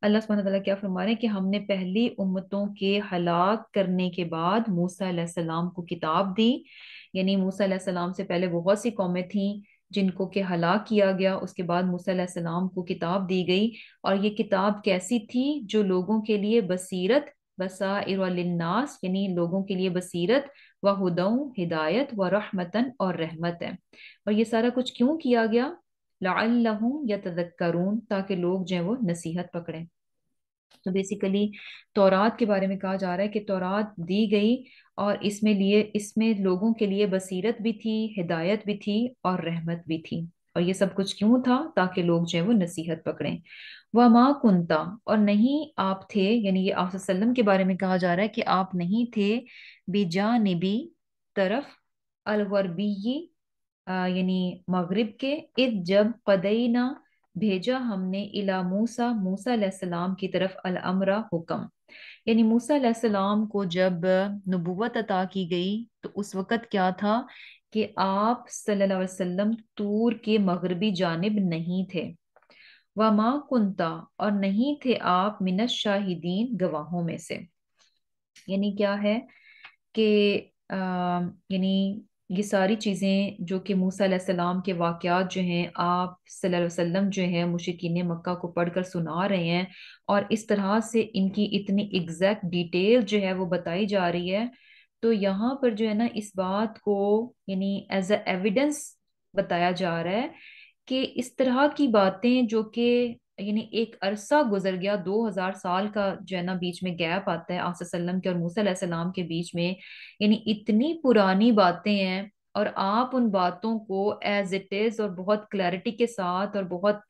अल्लाह सुबहान क्या फरमा रहे हैं कि हमने पहली उम्मतों के हलाक करने के बाद मूसा सलाम को किताब दी यानी मूसा सलाम से पहले बहुत सी कौमें थीं जिनको के हलाक किया गया उसके बाद मूसा सलाम को किताब दी गई और ये किताब कैसी थी जो लोगों के लिए बसीरत बसाइरनास यानी लोगों के लिए बसीरत व हदऊ हिदायत व रहमतन और रहमत है और ये सारा कुछ क्यों किया गया लाल या तदक्करून ताकि लोग जो है वो नसीहत पकड़ें तो बेसिकली तौरात के बारे में कहा जा रहा है कि तौरात दी गई और इसमें लिए इसमें लोगों के लिए बसीरत भी थी हिदायत भी थी और रहमत भी थी और ये सब कुछ क्यों था ताकि लोग जो है वो नसीहत पकड़ें वह माँ कुंता और नहीं आप थे यानी ये आप के बारे में कहा जा रहा है कि आप नहीं थे बेजानबी तरफ अलवरबी यानी मगरब के इत जब कदई ना भेजा हमने इला मूसा मूसा की तरफ अल अमरा हुक्म यानी मूसा को जब नबूत अता की गई तो उस वक़्त क्या था कि आप सल्लल्लाहु अलैहि वसल्लम तूर के मगरबी जानब नहीं थे व माँ कुंता और नहीं थे आप मिनत शाहिदीन गवाहों में से यानी क्या है कि यानी ये सारी चीज़ें जो कि मूसम के वाक़ात जो हैं आप सल्लल्लाहु वसल्लम जो हैं मुशिकीन मक्का को पढ़कर सुना रहे हैं और इस तरह से इनकी इतनी एग्जैक्ट डिटेल जो है वो बताई जा रही है तो यहाँ पर जो है ना इस बात को यानी एज अ एविडेंस बताया जा रहा है कि इस तरह की बातें जो कि यानी एक अरसा गुजर गया 2000 साल का जो है ना बीच में गैप आता है आसम के और मूसम के बीच में यानी इतनी पुरानी बातें हैं और आप उन बातों को एज इट इज और बहुत क्लैरिटी के साथ और बहुत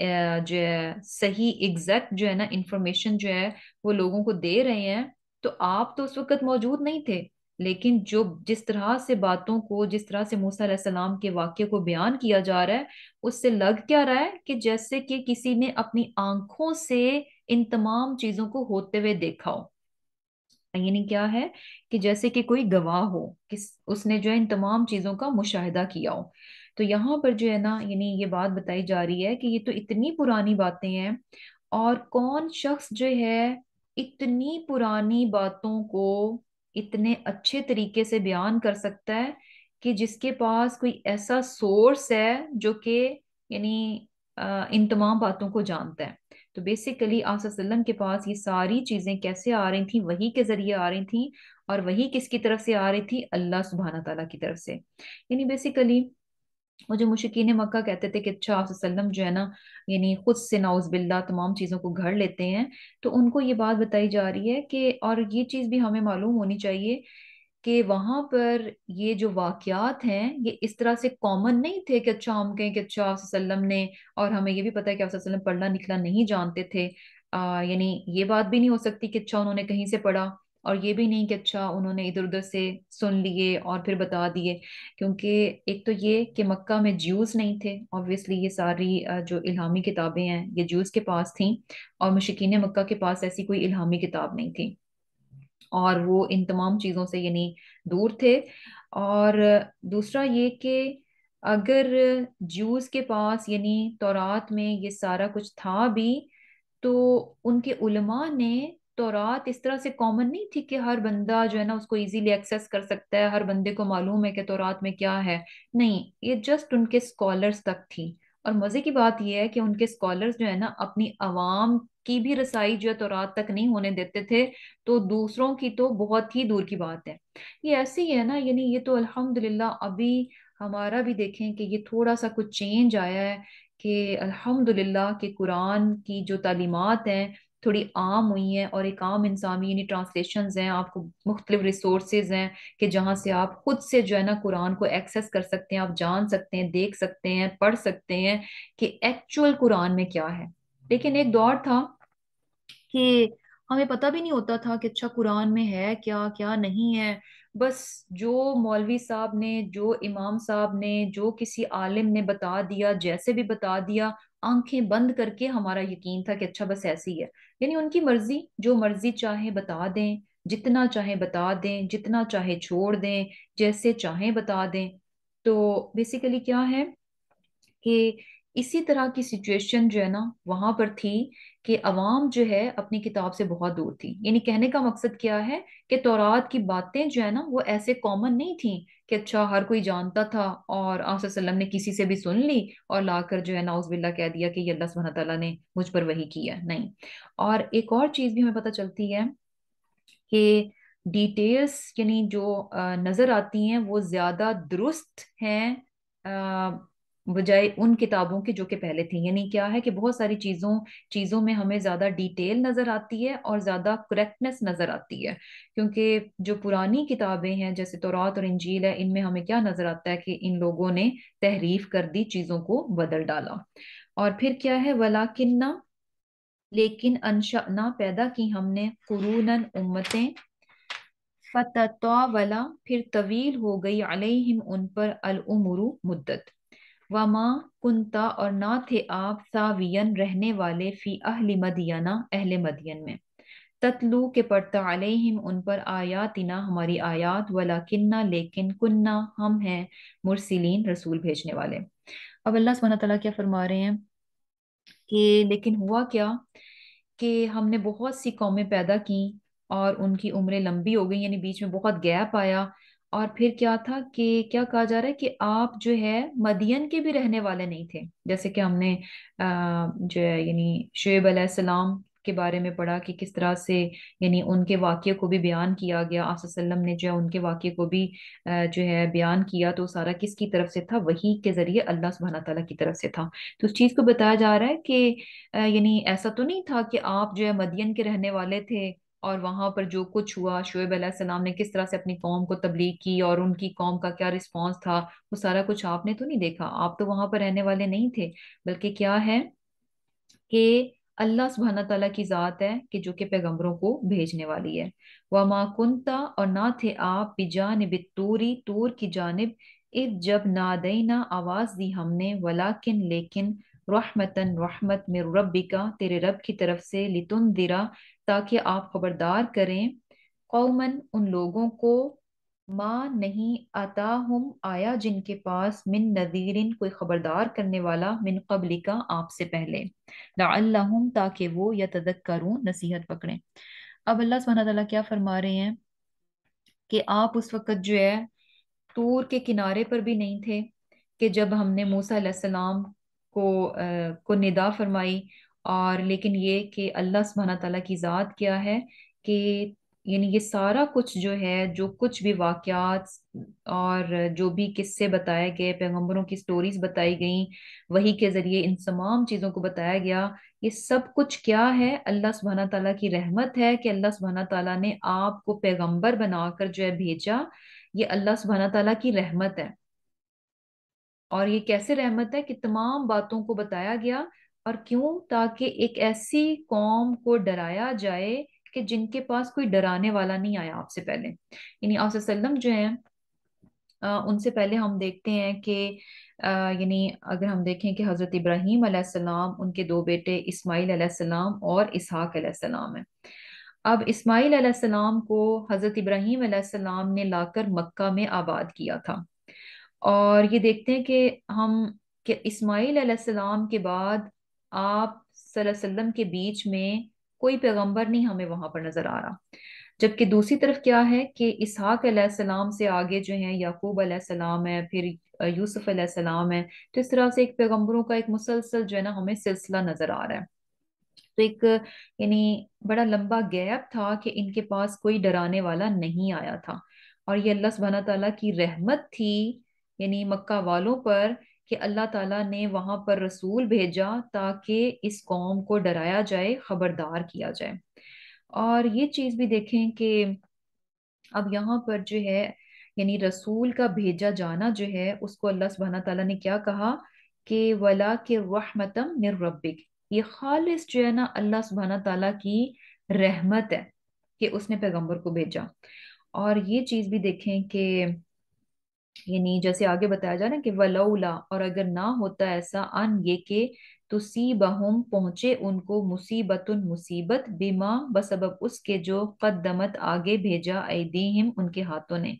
जो है सही एग्जैक्ट जो है ना इंफॉर्मेशन जो है वो लोगों को दे रहे हैं तो आप तो उस वक्त मौजूद नहीं थे लेकिन जो जिस तरह से बातों को जिस तरह से मूसा सलाम के वाक्य को बयान किया जा रहा है उससे लग क्या रहा है कि जैसे कि किसी ने अपनी आंखों से इन तमाम चीजों को होते हुए देखा हो यानी क्या है कि जैसे कि कोई गवाह हो कि उसने जो है इन तमाम चीजों का मुशाहिदा किया हो तो यहाँ पर जो है ना यानी ये बात बताई जा रही है कि ये तो इतनी पुरानी बातें हैं और कौन शख्स जो है इतनी पुरानी बातों को इतने अच्छे तरीके से बयान कर सकता है कि जिसके पास कोई ऐसा सोर्स है जो कि यानी इन तमाम बातों को जानता है तो बेसिकली आसम के पास ये सारी चीज़ें कैसे आ रही थी वही के ज़रिए आ रही थी और वही किसकी तरफ से आ रही थी अल्लाह सुबहाना तला की तरफ से यानी बेसिकली वो जो मुश्किन मक्का कहते थे कि अच्छा आप जो है ना यानी खुद से नाउज बिल्ला तमाम चीज़ों को घर लेते हैं तो उनको ये बात बताई जा रही है कि और ये चीज़ भी हमें मालूम होनी चाहिए कि वहाँ पर ये जो वाक़ात हैं ये इस तरह से कॉमन नहीं थे कि अच्छा हम कहें कि अच्छा वसल्लम ने और हमें ये भी पता है कि वसल्लम पढ़ना लिखना नहीं जानते थे यानी ये बात भी नहीं हो सकती कि अच्छा उन्होंने कहीं से पढ़ा और ये भी नहीं कि अच्छा उन्होंने इधर उधर से सुन लिए और फिर बता दिए क्योंकि एक तो ये कि मक्का में ज्यूज नहीं थे ऑब्वियसली ये सारी जो इल्हामी किताबें हैं ये ज्यूज के पास थीं और मशिकीन मक्का के पास ऐसी कोई इल्हामी किताब नहीं थी और वो इन तमाम चीज़ों से यानी दूर थे और दूसरा ये कि अगर जूस के पास यानी तौरात में ये सारा कुछ था भी तो उनके उलमा ने तौरात तो इस तरह से कॉमन नहीं थी कि हर बंदा जो है ना उसको इजीली एक्सेस कर सकता है हर बंदे को मालूम है कि तौरात तो में क्या है नहीं ये जस्ट उनके स्कॉलर्स तक थी और मजे की बात यह है कि उनके स्कॉलर्स जो है ना अपनी आवाम की भी रसाई जो है तो रात तक नहीं होने देते थे तो दूसरों की तो बहुत ही दूर की बात है ये ऐसी है ना यानी ये तो अल्हम्दुलिल्लाह अभी हमारा भी देखें कि ये थोड़ा सा कुछ चेंज आया है कि अल्हम्दुलिल्लाह के कुरान की जो तालीमात हैं थोड़ी आम हुई हैं और एक आम इंसानी यानी ट्रांसलेशन हैं आपको मुख्तलिफ रिसोर्स हैं कि जहाँ से आप खुद से जो है ना कुरान को एक्सेस कर सकते हैं आप जान सकते हैं देख सकते हैं पढ़ सकते हैं कि एक्चुअल कुरान में क्या है लेकिन एक दौर था कि हमें पता भी नहीं होता था कि अच्छा कुरान में है क्या क्या नहीं है बस जो मौलवी साहब ने जो इमाम साहब ने जो किसी आलिम ने बता दिया जैसे भी बता दिया आंखें बंद करके हमारा यकीन था कि अच्छा बस ऐसी है यानी उनकी मर्जी जो मर्जी चाहे बता दें जितना चाहे बता दें जितना चाहे छोड़ दें जैसे चाहे बता दें तो बेसिकली क्या है कि इसी तरह की सिचुएशन जो है ना वहां पर थी कि अवाम जो है अपनी किताब से बहुत दूर थी यानी कहने का मकसद क्या है कि तौरात की बातें जो है ना वो ऐसे कॉमन नहीं थी कि अच्छा हर कोई जानता था और आसम ने किसी से भी सुन ली और लाकर जो है ना उजबिल्ला कह दिया कि अल्लाह सुबह तला ने मुझ पर वही किया नहीं और एक और चीज भी हमें पता चलती है कि डिटेल्स यानी जो नजर आती हैं वो ज्यादा दुरुस्त हैं बजाय उन किताबों के जो कि पहले थी यानी क्या है कि बहुत सारी चीजों चीजों में हमें ज्यादा डिटेल नजर आती है और ज्यादा करेक्टनेस नजर आती है क्योंकि जो पुरानी किताबें हैं जैसे तौरात और इंजील है इनमें हमें क्या नजर आता है कि इन लोगों ने तहरीफ कर दी चीजों को बदल डाला और फिर क्या है वला किन्ना लेकिन अनशा ना पैदा की हमने कुरून उम्मतें फतवा फिर तवील हो गई अलैहिम उन पर अलमरु मुद्दत व माँ कुंता और ना थे आप सावियन रहने वाले फी अहली मदियना अहले मदियन में तत्लू के पड़ता अलैहिम उन पर आयातिना हमारी आयात वला किन्ना लेकिन कुन्ना हम हैं मुरसिलीन रसूल भेजने वाले अब अल्लाह सुबहाना तला क्या फरमा रहे हैं कि लेकिन हुआ क्या कि हमने बहुत सी कौमें पैदा की और उनकी उम्रें लंबी हो गई यानी बीच में बहुत गैप आया और फिर क्या था कि क्या कहा जा रहा है कि आप जो है मदियन के भी रहने वाले नहीं थे जैसे कि हमने जो है यानी शुएब अलैहिस्सलाम के बारे में पढ़ा कि किस तरह से यानी उनके वाक्य को भी बयान किया गया आप ने जो है उनके वाक्य को भी जो है बयान किया तो सारा किसकी तरफ से था वही के जरिए अल्लाह सुबहाना तला की तरफ से था तो उस चीज़ को बताया जा रहा है कि यानी ऐसा तो नहीं था कि आप जो है मदियन के रहने वाले थे और वहां पर जो कुछ हुआ शुएब सलाम ने किस तरह से अपनी कौम को तबलीग की और उनकी कौम का क्या रिस्पॉन्स था वो सारा कुछ आपने तो नहीं देखा आप तो वहां पर रहने वाले नहीं थे बल्कि क्या है कि अल्लाह सुबहाना तला की ज़ात है कि जो कि पैगम्बरों को भेजने वाली है वह माकुनता और ना थे आप बिजान बितूरी तूर की जानब इब जब नादई आवाज़ दी हमने वलाकिन लेकिन रहमतन रहमत में रब्बिका तेरे रब की तरफ से लितुन दिरा ताकि आप खबरदार करें कौमन उन लोगों को माँ नहीं आता हम आया जिनके पास मिन नदीरिन कोई खबरदार करने वाला मिन कबलिका आपसे पहले लाम ताकि वो या तदक करूँ नसीहत पकड़ें अब अल्लाह सुबहाना क्या फरमा रहे हैं कि आप उस वक़्त जो है तूर के किनारे पर भी नहीं थे कि जब हमने मूसा सलाम को आ, को निदा फरमाई और लेकिन ये कि अल्लाह सुबहाना तला की ज़ात क्या है कि यानी ये सारा कुछ जो है जो कुछ भी वाक़ात और जो भी किस्से बताए गए पैगम्बरों की स्टोरीज बताई गई वही के ज़रिए इन तमाम चीज़ों को बताया गया ये सब कुछ क्या है अल्लाह सुबहाना तला की रहमत है कि अल्लाह सुबहाना तला ने आपको पैगम्बर बनाकर जो है भेजा ये अल्लाह सुबहाना तला की रहमत है और ये कैसे रहमत है कि तमाम बातों को बताया गया और क्यों ताकि एक ऐसी कौम को डराया जाए कि जिनके पास कोई डराने वाला नहीं आया आपसे पहले यानी आप जो हैं उनसे पहले हम देखते हैं कि यानी अगर हम देखें कि हज़रत इब्राहिम अलैहिस्सलाम उनके दो बेटे इस्माइल अलैहिस्सलाम और इसहाक अलैहिस्सलाम हैं अब इस्माइल अलैहिस्सलाम को हज़रत इब्राहिम अलैहिस्सलाम ने लाकर मक्का में आबाद किया था और ये देखते हैं कि हम कि इस्माइल अलैहिस्सलाम के बाद आप सल्लम के बीच में कोई पैगंबर नहीं हमें वहां पर नजर आ रहा जबकि दूसरी तरफ क्या है कि इसहाक सलाम से आगे जो है याकूब सलाम है फिर यूसुफ सलाम है तो इस तरह से एक पैगम्बरों का एक मुसलसल जो है ना हमें सिलसिला नजर आ रहा है तो एक यानी बड़ा लंबा गैप था कि इनके पास कोई डराने वाला नहीं आया था और ये अल्लाह सुबहाना तला की रहमत थी यानी मक्का वालों पर कि अल्लाह ताला ने वहां पर रसूल भेजा ताकि इस कौम को डराया जाए खबरदार किया जाए और ये चीज़ भी देखें कि अब यहाँ पर जो है यानी रसूल का भेजा जाना जो है उसको अल्लाह सुबहाना तला ने क्या कहा कि वला के रहमतम निर्रबिक ये खालिश जो है ना अल्लाह सुबहाना तला की रहमत है कि उसने पैगम्बर को भेजा और ये चीज़ भी देखें कि यानी जैसे आगे बताया जा रहा है कि वलौला और अगर ना होता ऐसा अन ये के तो सी पहुंचे उनको मुसीबतुन मुसीबत बीमा बसब उसके जो कदमत आगे भेजा ऐदीहिम उनके हाथों ने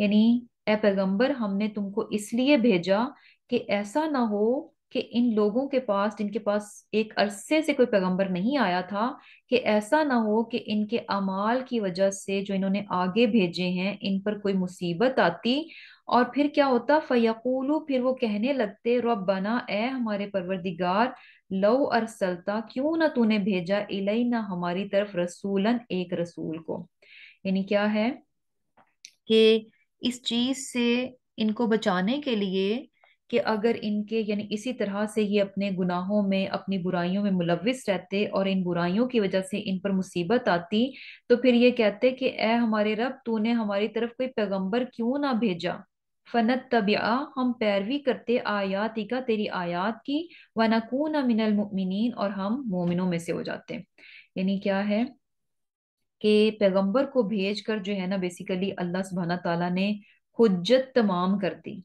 यानी ए पैगम्बर हमने तुमको इसलिए भेजा कि ऐसा ना हो कि इन लोगों के पास जिनके पास एक अरसे से कोई पैगंबर नहीं आया था कि ऐसा ना हो कि इनके अमाल की वजह से जो इन्होंने आगे भेजे हैं इन पर कोई मुसीबत आती और फिर क्या होता फ़यकूलू फिर वो कहने लगते बना ए हमारे परवरदिगार लव अरसलता क्यों ना तूने भेजा इलाई ना हमारी तरफ रसूलन एक रसूल को यानी क्या है कि इस चीज़ से इनको बचाने के लिए कि अगर इनके यानी इसी तरह से ये अपने गुनाहों में अपनी बुराइयों में मुलविस रहते और इन बुराइयों की वजह से इन पर मुसीबत आती तो फिर ये कहते कि ए हमारे रब तूने हमारी तरफ कोई पैगंबर क्यों ना भेजा फ़नत तबिया हम पैरवी करते का तेरी आयात की वनकून मिनल मुमिन और हम मोमिनों में से हो जाते हैं यानी क्या है कि पैगंबर को भेज कर जो है ना बेसिकली अल्लाह सुबहाना तला ने हजत तमाम कर दी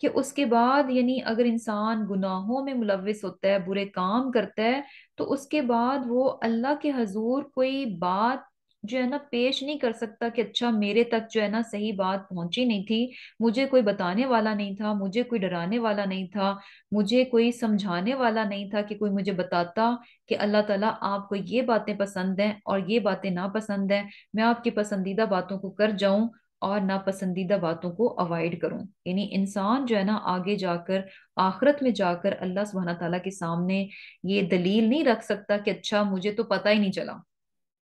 कि उसके बाद यानी अगर इंसान गुनाहों में मुलविस होता है बुरे काम करता है तो उसके बाद वो अल्लाह के हजूर कोई बात जो है ना पेश नहीं कर सकता कि अच्छा मेरे तक जो है ना सही बात पहुंची नहीं थी मुझे कोई बताने वाला नहीं था मुझे कोई डराने वाला नहीं था मुझे कोई समझाने वाला नहीं था कि कोई मुझे बताता कि अल्लाह ताला आपको ये बातें पसंद हैं और ये बातें नापसंद हैं मैं आपकी पसंदीदा बातों को कर जाऊं और नापसंदीदा बातों को अवॉइड करूं यानी इंसान जो है ना आगे जाकर आखरत में जाकर अल्लाह सुबहाना तला के सामने ये दलील नहीं रख सकता कि अच्छा मुझे तो पता ही नहीं चला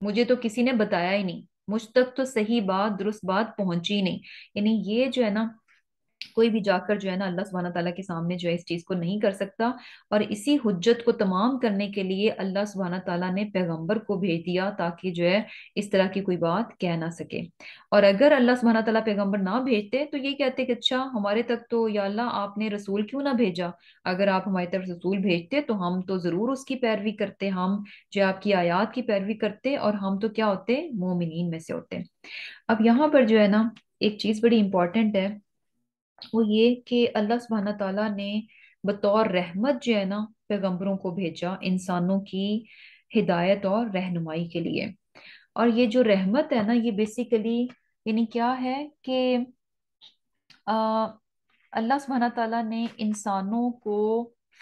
मुझे तो किसी ने बताया ही नहीं मुझ तक तो सही बात दुरुस्त बात पहुंची नहीं यानी ये जो है ना कोई भी जाकर जो है ना अल्लाह सुबहाना तला के सामने जो है इस चीज़ को नहीं कर सकता और इसी हजत को तमाम करने के लिए अल्लाह सुबहाना तला ने पैगम्बर को भेज दिया ताकि जो है इस तरह की कोई बात कह ना सके और अगर अल्लाह सुबहाना तला पैगम्बर ना भेजते तो ये कहते कि अच्छा हमारे तक तो या अल्लाह आपने रसूल क्यों ना भेजा अगर आप हमारी तरफ रसूल भेजते तो हम तो ज़रूर उसकी पैरवी करते हम जो आपकी आयात की पैरवी करते और हम तो क्या होते मोमिन में से होते अब यहाँ पर जो है ना एक चीज़ बड़ी इंपॉर्टेंट है वो ये कि अल्लाह सुबहाना तला ने बतौर रहमत जो है ना पैगम्बरों को भेजा इंसानों की हिदायत और रहनुमाई के लिए और ये जो रहमत है ना ये बेसिकली यानी क्या है कि अल्लाह सुबहाना तला ने इंसानों को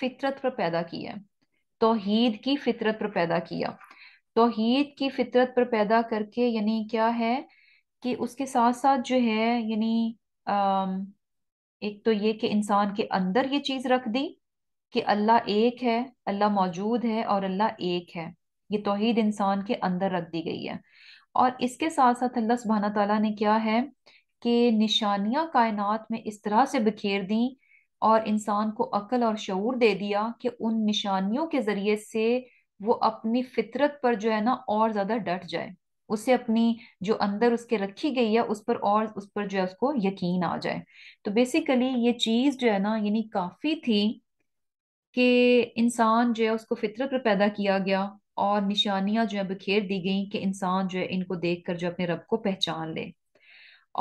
फितरत पर पैदा किया तोहीद की फितरत पर पैदा किया तोहीद की फितरत पर पैदा करके यानी क्या है कि उसके साथ साथ जो है यानी एक तो ये कि इंसान के अंदर ये चीज रख दी कि अल्लाह एक है अल्लाह मौजूद है और अल्लाह एक है ये तोहहीद इंसान के अंदर रख दी गई है और इसके साथ साथ अल्लाह सुबहाना तला ने क्या है कि निशानियां कायनात में इस तरह से बिखेर दी और इंसान को अकल और शूर दे दिया कि उन निशानियों के जरिए से वो अपनी फितरत पर जो है ना और ज्यादा डट जाए उससे अपनी जो अंदर उसके रखी गई है उस पर और उस पर जो है उसको यकीन आ जाए तो बेसिकली ये चीज जो है ना यानी काफी थी कि इंसान जो है उसको फितरत पर पैदा किया गया और निशानियां जो है बिखेर दी गई कि इंसान जो है इनको देख कर जो अपने रब को पहचान ले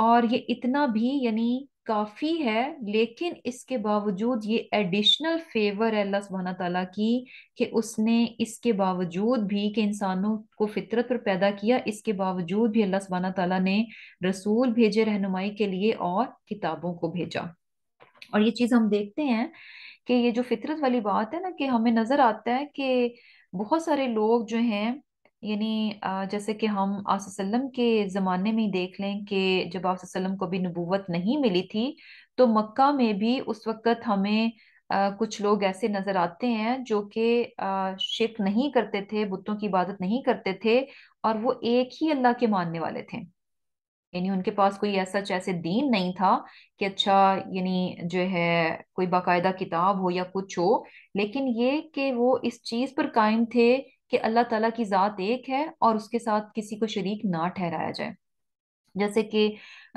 और ये इतना भी यानी काफ़ी है लेकिन इसके बावजूद ये एडिशनल फेवर है अल्लाह सुबहाना तला की कि उसने इसके बावजूद भी कि इंसानों को फितरत पर पैदा किया इसके बावजूद भी अल्लाह सुबहाना तला ने रसूल भेजे रहनुमाई के लिए और किताबों को भेजा और ये चीज़ हम देखते हैं कि ये जो फितरत वाली बात है ना कि हमें नज़र आता है कि बहुत सारे लोग जो हैं यानी जैसे कि हम आसम के ज़माने में ही देख लें कि जब आसम को भी नबूवत नहीं मिली थी तो मक्का में भी उस वक़्त हमें आ, कुछ लोग ऐसे नजर आते हैं जो कि uh, शिरक नहीं करते थे बुतों की इबादत नहीं करते थे और वो एक ही अल्लाह के मानने वाले थे यानी उनके पास कोई ऐसा जैसे दीन नहीं था कि अच्छा यानी जो है कोई बाकायदा किताब हो या कुछ हो लेकिन ये कि वो इस चीज़ पर कायम थे कि अल्लाह ताला की ज़ात एक है और उसके साथ किसी को शरीक ना ठहराया जाए जैसे कि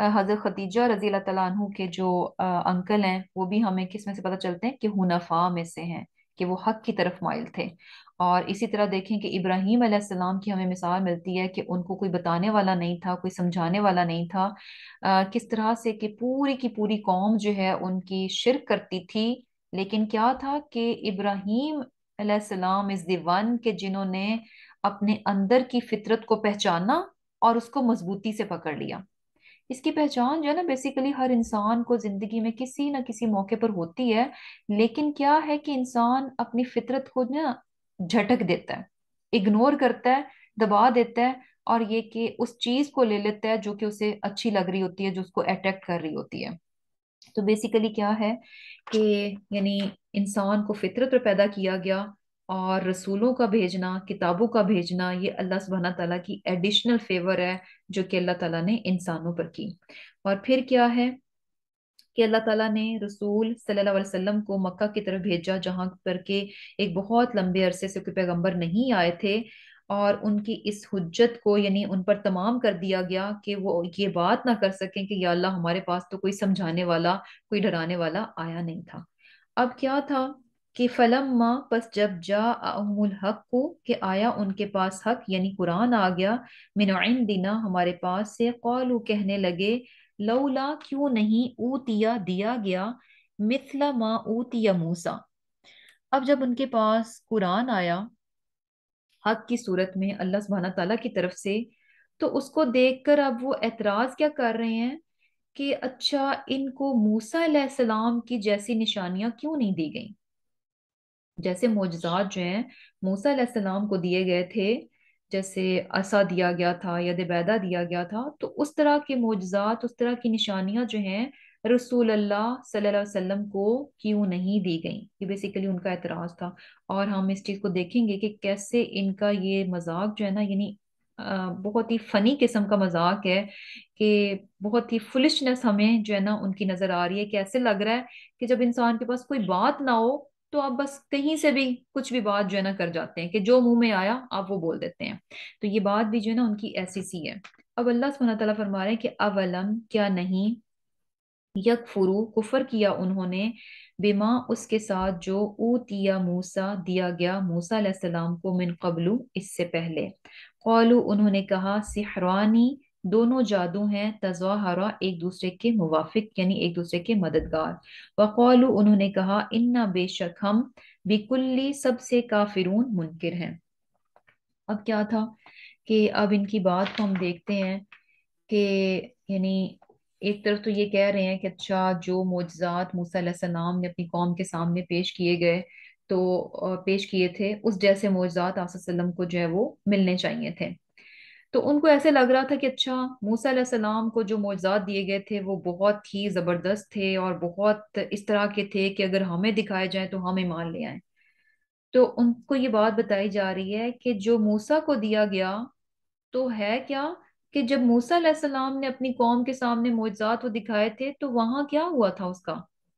हज़रत खतीजा रजी अल्लाह के जो अंकल हैं वो भी हमें किस में से पता चलते हैं कि हुनफा में से हैं कि वो हक की तरफ माइल थे और इसी तरह देखें कि इब्राहिम अलैहिस्सलाम की हमें मिसाल मिलती है कि उनको कोई बताने वाला नहीं था कोई समझाने वाला नहीं था आ, किस तरह से कि पूरी की पूरी कौम जो है उनकी शिरक करती थी लेकिन क्या था कि इब्राहिम सलाम इज द वन के जिन्होंने अपने अंदर की फितरत को पहचाना और उसको मजबूती से पकड़ लिया इसकी पहचान जो है ना बेसिकली हर इंसान को जिंदगी में किसी ना किसी मौके पर होती है लेकिन क्या है कि इंसान अपनी फितरत को ना झटक देता है इग्नोर करता है दबा देता है और ये कि उस चीज को ले लेता है जो कि उसे अच्छी लग रही होती है जो उसको अट्रैक्ट कर रही होती है तो बेसिकली क्या है कि यानी इंसान को फितरत पर पैदा किया गया और रसूलों का भेजना किताबों का भेजना ये अल्लाह सुबहाना तला की एडिशनल फेवर है जो कि अल्लाह तला ने इंसानों पर की और फिर क्या है कि अल्लाह तला ने रसूल सल्लल्लाहु अलैहि वसल्लम को मक्का की तरफ भेजा जहाँ पर के एक बहुत लंबे अरसे से कोई पैगंबर नहीं आए थे और उनकी इस हजत को यानी उन पर तमाम कर दिया गया कि वो ये बात ना कर सकें कि या अल्लाह हमारे पास तो कोई समझाने वाला कोई डराने वाला आया नहीं था अब क्या था कि फलम माँ बस जब जामुल हक को कि आया उनके पास हक यानी कुरान आ गया मिन दिना हमारे पास से कौलू कहने लगे लौला क्यों नहीं ऊतिया दिया गया मिथला माँ ऊतिया मूसा अब जब उनके पास कुरान आया हक की सूरत में अल्लाह सुबहाना तला की तरफ से तो उसको देखकर अब वो एतराज क्या कर रहे हैं कि अच्छा इनको मूसा सलाम की जैसी निशानियां क्यों नहीं दी गई जैसे मोजात जो हैं मूसा सलाम को दिए गए थे जैसे असा दिया गया था या दिबैदा दिया गया था तो उस तरह के मोजात उस तरह की निशानियां जो हैं रसूल अल्लाह सल्लल्लाहु अलैहि वसल्लम को क्यों नहीं दी गई ये बेसिकली उनका एतराज था और हम इस चीज़ को देखेंगे कि कैसे इनका ये मजाक जो है ना यानी बहुत ही फनी किस्म का मजाक है कि बहुत ही फुलिशनेस हमें जो है ना उनकी नज़र आ रही है कैसे लग रहा है कि जब इंसान के पास कोई बात ना हो तो आप बस कहीं से भी कुछ भी बात जो है ना कर जाते हैं कि जो मुंह में आया आप वो बोल देते हैं तो ये बात भी जो है ना उनकी ऐसी सी है अब अल्लाह सुबह तला फरमा रहे हैं कि अवलम क्या नहीं यकफुरु कुफर किया उन्होंने बिमा उसके साथ जो ऊतिया मूसा दिया गया मूसा सलाम को मिन कबलू इससे पहले कौलू उन्होंने कहा सिहरानी दोनों जादू हैं तजाहरा एक दूसरे के मुवाफिक यानी एक दूसरे के मददगार व कौलू उन्होंने कहा इन्ना बेशक हम बिकुल्ली सबसे काफिरून मुनकर हैं अब क्या था कि अब इनकी बात को हम देखते हैं कि यानी एक तरफ तो ये कह रहे हैं कि अच्छा जो मोजात मूसा सलाम ने अपनी कौम के सामने पेश किए गए तो पेश किए थे उस जैसे मोजात आसम को जो है वो मिलने चाहिए थे तो उनको ऐसे लग रहा था कि अच्छा मूसा सलाम को जो मोजात दिए गए थे वो बहुत ही ज़बरदस्त थे और बहुत इस तरह के थे कि अगर हमें दिखाए जाए तो हम ईमान ले आए तो उनको ये बात बताई जा रही है कि जो मूसा को दिया गया तो है क्या कि जब मूसा सलाम ने अपनी कौम के सामने मोजात वो दिखाए थे तो वहां क्या हुआ था उसका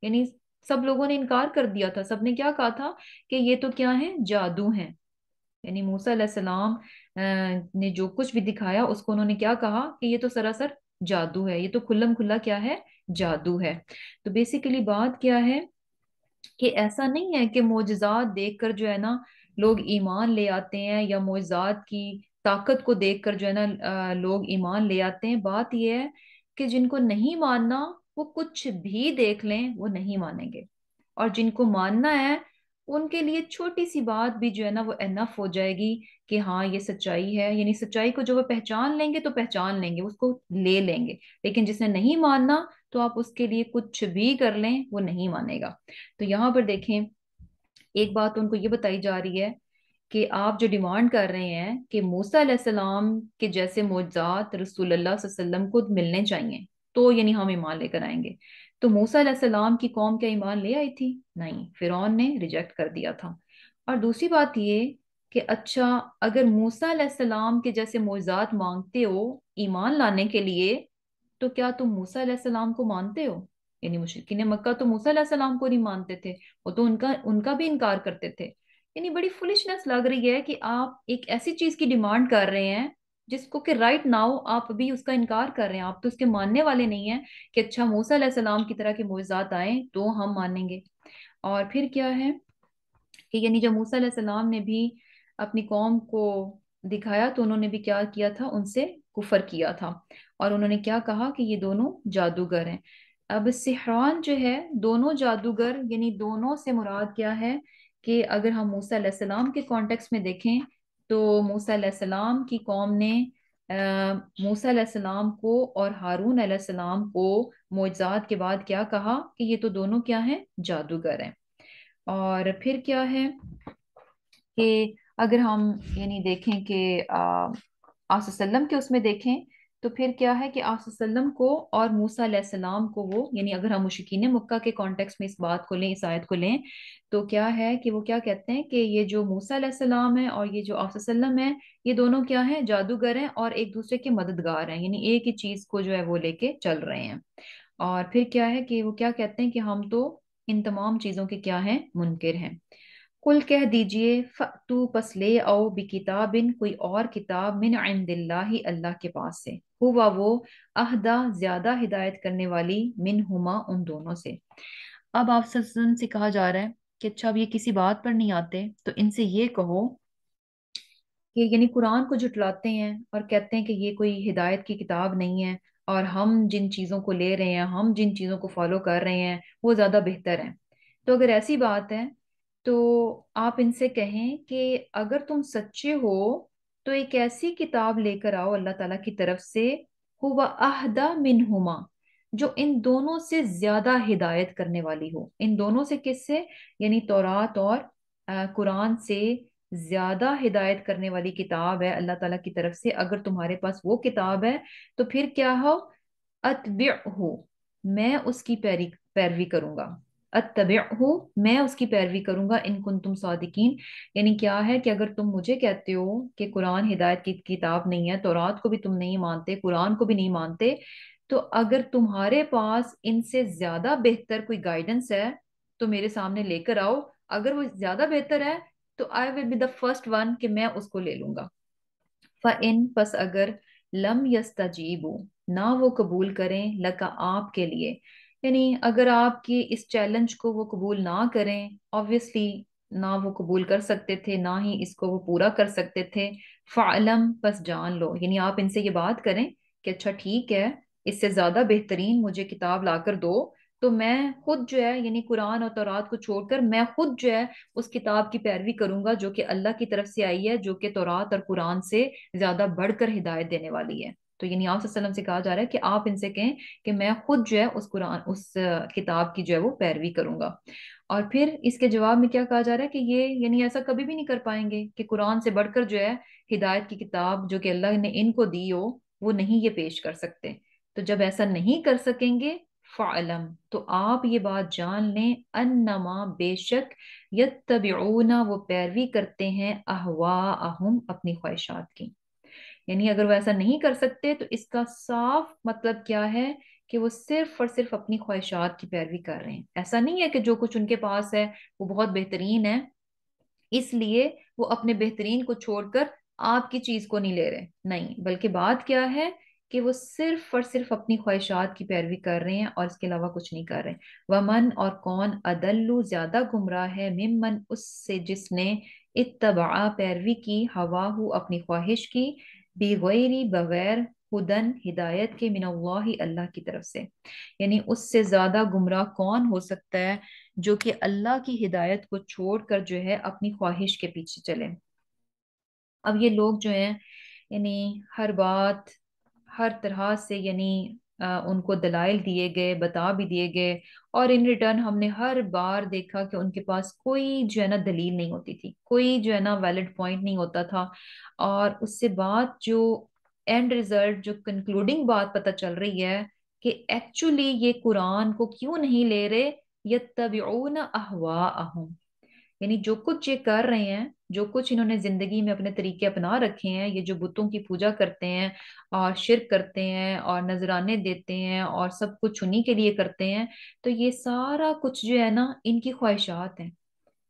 यानी सब लोगों ने इनकार कर दिया था सबने क्या कहा था कि ये तो क्या है जादू है यानी मूसा सलाम ने जो कुछ भी दिखाया उसको उन्होंने क्या कहा कि ये तो सरासर जादू है ये तो खुल्लम खुल्ला क्या है जादू है तो बेसिकली बात क्या है कि ऐसा नहीं है कि मोजात देखकर जो है ना लोग ईमान ले आते हैं या मोजात की ताकत को देखकर जो है ना लोग ईमान ले आते हैं बात यह है कि जिनको नहीं मानना वो कुछ भी देख लें वो नहीं मानेंगे और जिनको मानना है उनके लिए छोटी सी बात भी जो है ना वो एनफ हो जाएगी कि हाँ ये सच्चाई है यानी सच्चाई को जो वो पहचान लेंगे तो पहचान लेंगे उसको ले लेंगे लेकिन जिसने नहीं मानना तो आप उसके लिए कुछ भी कर लें वो नहीं मानेगा तो यहाँ पर देखें एक बात उनको ये बताई जा रही है कि आप जो डिमांड कर रहे हैं कि मूसा सलाम के जैसे मोजात रसूल वसल्लम को मिलने चाहिए तो यानी हम ईमान लेकर आएंगे तो मूसा सलाम की कौम क्या ईमान ले आई थी नहीं फिर ने रिजेक्ट कर दिया था और दूसरी बात ये कि अच्छा अगर मूसा सलाम के जैसे मोजात मांगते हो ईमान लाने के लिए तो क्या तुम मूसा सलाम को मानते हो यानी मुश्किन मक्का तो मूसा सलाम को नहीं मानते थे वो तो उनका उनका भी इनकार करते थे यानी बड़ी फुलिशनेस लग रही है कि आप एक ऐसी चीज की डिमांड कर रहे हैं जिसको कि राइट नाउ आप अभी उसका इनकार कर रहे हैं आप तो उसके मानने वाले नहीं है कि अच्छा मूसा सलाम की तरह के मोजात आए तो हम मानेंगे और फिर क्या है कि यानी जब मूसा सलाम ने भी अपनी कौम को दिखाया तो उन्होंने भी क्या किया था उनसे कुफर किया था और उन्होंने क्या कहा कि ये दोनों जादूगर हैं अब सिहरान जो है दोनों जादूगर यानी दोनों से मुराद क्या है कि अगर हम मूसा सलाम के कॉन्टेक्स में देखें तो मूसा सलाम की कौम ने मूसा सलाम को और हारून सलाम को मोजाद के बाद क्या कहा कि ये तो दोनों क्या हैं जादूगर हैं और फिर क्या है कि अगर हम यानी देखें कि आसम के उसमें देखें तो फिर क्या है कि आप को और मूसा को वो यानी अगर हम मुशिकीन मक्का के कॉन्टेक्स में इस बात को लें इस आयत को लें तो क्या है कि वो क्या कहते हैं कि ये जो मूसा सलाम है और ये जो आप है ये दोनों क्या हैं जादूगर हैं और एक दूसरे के मददगार हैं यानी एक ही चीज़ को जो है वो लेके चल रहे हैं और फिर क्या है कि वो क्या कहते हैं कि हम तो इन तमाम चीज़ों के क्या हैं मुनकर हैं कुल कह दीजिए पसले पस ले किताब बिकिताबिन कोई और किताब मिन इंदिल्लाही अल्लाह के पास से हुआ वो अहदा ज्यादा हिदायत करने वाली मिन हुमा उन दोनों से अब आप सजन से कहा जा रहा है कि अच्छा अब ये किसी बात पर नहीं आते तो इनसे ये कहो कि यानी कुरान को जुटलाते हैं और कहते हैं कि ये कोई हिदायत की किताब नहीं है और हम जिन चीज़ों को ले रहे हैं हम जिन चीज़ों को फॉलो कर रहे हैं वो ज़्यादा बेहतर हैं तो अगर ऐसी बात है तो आप इनसे कहें कि अगर तुम सच्चे हो तो एक ऐसी किताब लेकर आओ अल्लाह ताला की तरफ से हुआ अहदा मिनहुमा जो इन दोनों से ज्यादा हिदायत करने वाली हो इन दोनों से किससे यानी तौरात और कुरान से ज्यादा हिदायत करने वाली किताब है अल्लाह ताला की तरफ से अगर तुम्हारे पास वो किताब है तो फिर क्या हो अतव्य हो मैं उसकी पैरी पैरवी करूंगा अतबू मैं उसकी पैरवी करूंगा इन कुन तुम सौदिकीन यानी क्या है कि अगर तुम मुझे कहते हो कि कुरान हिदायत की किताब नहीं है तो रात को भी तुम नहीं मानते कुरान को भी नहीं मानते तो अगर तुम्हारे पास इनसे ज्यादा बेहतर कोई गाइडेंस है तो मेरे सामने लेकर आओ अगर वो ज्यादा बेहतर है तो I will be the first one कि मैं उसको ले लूंगा फ इन बस अगर लम यस्ताजीबू ना वो कबूल करें लका आपके लिए यानी अगर आपके इस चैलेंज को वो कबूल ना करें ऑब्वियसली ना वो कबूल कर सकते थे ना ही इसको वो पूरा कर सकते थे फ़ालम बस जान लो यानी आप इनसे ये बात करें कि अच्छा ठीक है इससे ज़्यादा बेहतरीन मुझे किताब लाकर दो तो मैं खुद जो है यानी कुरान और तौरात को छोड़कर मैं खुद जो है उस किताब की पैरवी करूंगा जो कि अल्लाह की तरफ से आई है जो कि तौरात और कुरान से ज़्यादा बढ़कर हिदायत देने वाली है तो यानी आपसे से कहा जा रहा है कि आप इनसे कहें कि मैं खुद जो है उस कुरान उस किताब की जो है वो पैरवी करूंगा और फिर इसके जवाब में क्या कहा जा रहा है कि ये यानी ऐसा कभी भी नहीं कर पाएंगे कि कुरान से बढ़कर जो है हिदायत की किताब जो कि अल्लाह ने इनको दी हो वो नहीं ये पेश कर सकते तो जब ऐसा नहीं कर सकेंगे फ़ालम तो आप ये बात जान लें अन्नमा बेशक यत्तबिऊना वो पैरवी करते हैं अहवा अहम अपनी ख्वाहिशात की यानी अगर वो ऐसा नहीं कर सकते तो इसका साफ मतलब क्या है कि वो सिर्फ और सिर्फ अपनी ख्वाहिशात की पैरवी कर रहे हैं ऐसा नहीं है कि जो कुछ उनके पास है वो बहुत बेहतरीन है इसलिए वो अपने बेहतरीन को छोड़कर आपकी चीज को नहीं ले रहे नहीं बल्कि बात क्या है कि वो सिर्फ और सिर्फ अपनी ख्वाहिशात की पैरवी कर रहे हैं और इसके अलावा कुछ नहीं कर रहे वमन और कौन अदल्लू ज्यादा गुमराह है मिमन उससे जिसने इतबा पैरवी की हवा हु अपनी ख्वाहिश की बेगैरी बगैर हुदन हिदायत के मिन अल्लाह की तरफ से यानी उससे ज़्यादा गुमराह कौन हो सकता है जो कि अल्लाह की हिदायत को छोड़कर जो है अपनी ख्वाहिश के पीछे चले अब ये लोग जो हैं यानी हर बात हर तरह से यानी उनको दलाइल दिए गए बता भी दिए गए और इन रिटर्न हमने हर बार देखा कि उनके पास कोई जो है ना दलील नहीं होती थी कोई जो है ना वैलिड पॉइंट नहीं होता था और उससे बात जो एंड रिजल्ट जो कंक्लूडिंग बात पता चल रही है कि एक्चुअली ये कुरान को क्यों नहीं ले रहे यत्तबिऊन अहवा यानी जो कुछ ये कर रहे हैं जो कुछ इन्होंने जिंदगी में अपने तरीके अपना रखे हैं ये जो बुतों की पूजा करते हैं और शिरक करते हैं और नजराने देते हैं और सब कुछ उन्हीं के लिए करते हैं तो ये सारा कुछ जो है ना इनकी ख्वाहिशात हैं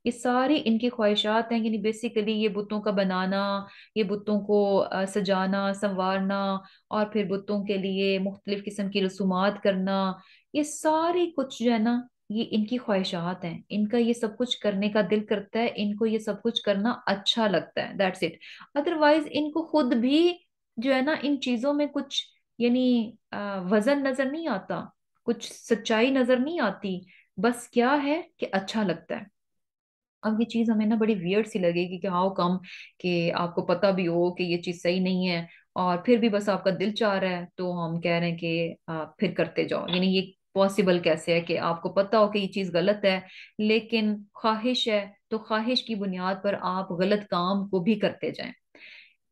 ये सारी इनकी ख्वाहिशात हैं यानी बेसिकली ये बुतों का बनाना ये बुतों को सजाना संवारना और फिर बुतों के लिए मुख्तलिफ किस्म की रसूमात करना ये सारी कुछ जो है ना ये इनकी ख्वाहिशात हैं इनका ये सब कुछ करने का दिल करता है इनको ये सब कुछ करना अच्छा लगता है दैट्स इट अदरवाइज इनको खुद भी जो है ना इन चीजों में कुछ यानी वजन नजर नहीं आता कुछ सच्चाई नजर नहीं आती बस क्या है कि अच्छा लगता है अब ये चीज हमें ना बड़ी वियर्ड सी लगेगी कि हाउ कम कि आपको पता भी हो कि ये चीज सही नहीं है और फिर भी बस आपका दिल चाह रहा है तो हम कह रहे हैं कि फिर करते जाओ यानी ये पॉसिबल कैसे है कि आपको पता हो कि ये चीज़ गलत है लेकिन ख्वाहिश है तो ख्वाहिश की बुनियाद पर आप गलत काम को भी करते जाएं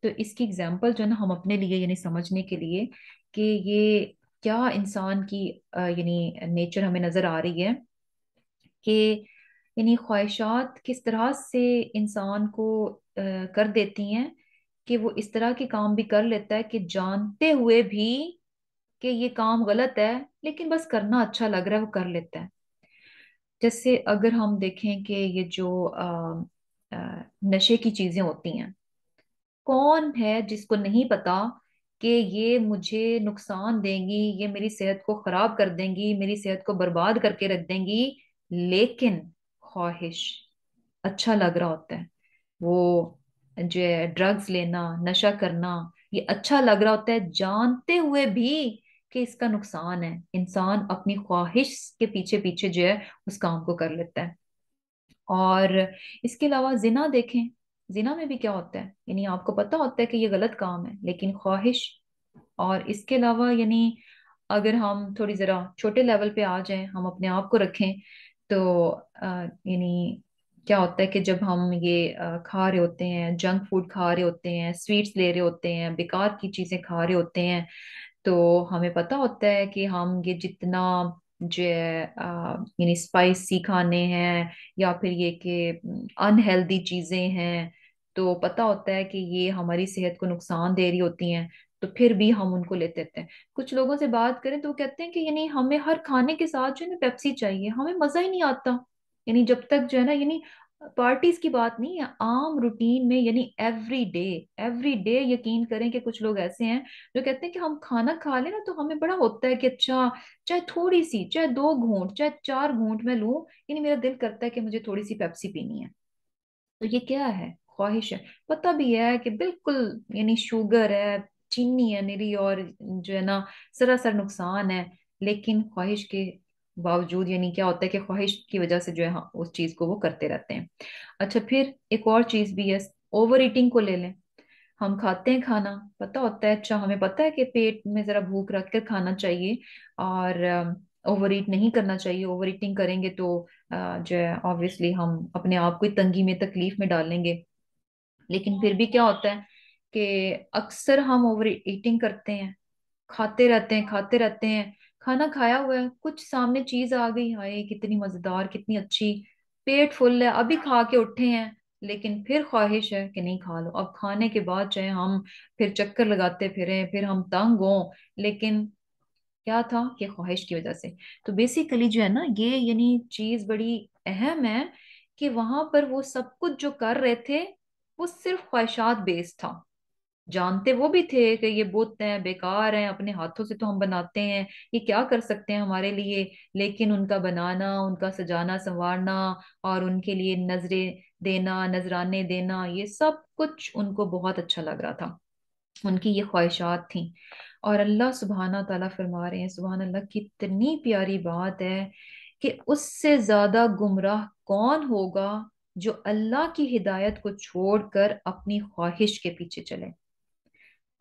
तो इसकी एग्जाम्पल जो ना हम अपने लिए यानी समझने के लिए कि ये क्या इंसान की यानी नेचर हमें नज़र आ रही है कि यानी ख्वाहिशात किस तरह से इंसान को आ, कर देती हैं कि वो इस तरह के काम भी कर लेता है कि जानते हुए भी कि ये काम गलत है लेकिन बस करना अच्छा लग रहा है वो कर लेते हैं जैसे अगर हम देखें कि ये जो आ, आ, नशे की चीजें होती हैं कौन है जिसको नहीं पता कि ये मुझे नुकसान देंगी ये मेरी सेहत को खराब कर देंगी मेरी सेहत को बर्बाद करके रख देंगी लेकिन ख्वाहिश अच्छा लग रहा होता है वो जो ड्रग्स लेना नशा करना ये अच्छा लग रहा होता है जानते हुए भी कि इसका नुकसान है इंसान अपनी ख्वाहिश के पीछे पीछे जो है उस काम को कर लेता है और इसके अलावा जिना देखें जिना में भी क्या होता है यानी आपको पता होता है कि ये गलत काम है लेकिन ख्वाहिश और इसके अलावा यानी अगर हम थोड़ी ज़रा छोटे लेवल पे आ जाएं हम अपने आप को रखें तो यानी क्या होता है कि जब हम ये खा रहे होते हैं जंक फूड खा रहे होते हैं स्वीट्स ले रहे होते हैं बेकार की चीज़ें खा रहे होते हैं तो हमें पता होता है कि हम ये जितना जो यानी स्पाइसी खाने हैं या फिर ये कि अनहेल्दी चीज़ें हैं तो पता होता है कि ये हमारी सेहत को नुकसान दे रही होती हैं तो फिर भी हम उनको लेते रहते हैं कुछ लोगों से बात करें तो वो कहते हैं कि यानी हमें हर खाने के साथ जो है ना पेप्सी चाहिए हमें मज़ा ही नहीं आता यानी जब तक जो है ना यानी पार्टीज की बात नहीं है आम रूटीन में यानी एवरी डे एवरी डे यकीन करें कि कुछ लोग ऐसे हैं जो कहते हैं कि हम खाना खा लें ना तो हमें बड़ा होता है कि अच्छा चाहे थोड़ी सी चाहे दो घूंट चाहे चार घूंट में लू यानी मेरा दिल करता है कि मुझे थोड़ी सी पेप्सी पीनी है तो ये क्या है ख्वाहिश है पता भी है कि बिल्कुल यानी शुगर है चीनी है निरी और जो है ना सरासर नुकसान है लेकिन ख्वाहिश के बावजूद यानी क्या होता है कि ख्वाहिश की वजह से जो है हाँ, उस चीज को वो करते रहते हैं अच्छा फिर एक और चीज भी है ओवर ईटिंग को ले लें हम खाते हैं खाना पता होता है अच्छा हमें पता है कि पेट में जरा भूख रख कर खाना चाहिए और ओवर ईट नहीं करना चाहिए ओवर ईटिंग करेंगे तो जो है ऑब्वियसली हम अपने आप को तंगी में तकलीफ में डालेंगे लेकिन फिर भी क्या होता है कि अक्सर हम ओवर ईटिंग करते हैं खाते रहते हैं खाते रहते हैं खाना खाया हुआ है कुछ सामने चीज आ गई हाय कितनी मजेदार कितनी अच्छी पेट फुल है अभी खा के उठे हैं लेकिन फिर ख्वाहिश है कि नहीं खा लो अब खाने के बाद चाहे हम फिर चक्कर लगाते फिरे फिर हम तंग हों लेकिन क्या था कि ख्वाहिश की वजह से तो बेसिकली जो है ना ये यानी चीज बड़ी अहम है कि वहां पर वो सब कुछ जो कर रहे थे वो सिर्फ ख्वाहिशात बेस्ड था जानते वो भी थे कि ये बुत हैं बेकार हैं अपने हाथों से तो हम बनाते हैं ये क्या कर सकते हैं हमारे लिए लेकिन उनका बनाना उनका सजाना संवारना और उनके लिए नजरें देना नजराने देना ये सब कुछ उनको बहुत अच्छा लग रहा था उनकी ये ख्वाहिशात थी और अल्लाह सुबहाना तला फरमा रहे हैं सुबहान अल्लाह कितनी प्यारी बात है कि उससे ज़्यादा गुमराह कौन होगा जो अल्लाह की हिदायत को छोड़कर अपनी ख्वाहिश के पीछे चले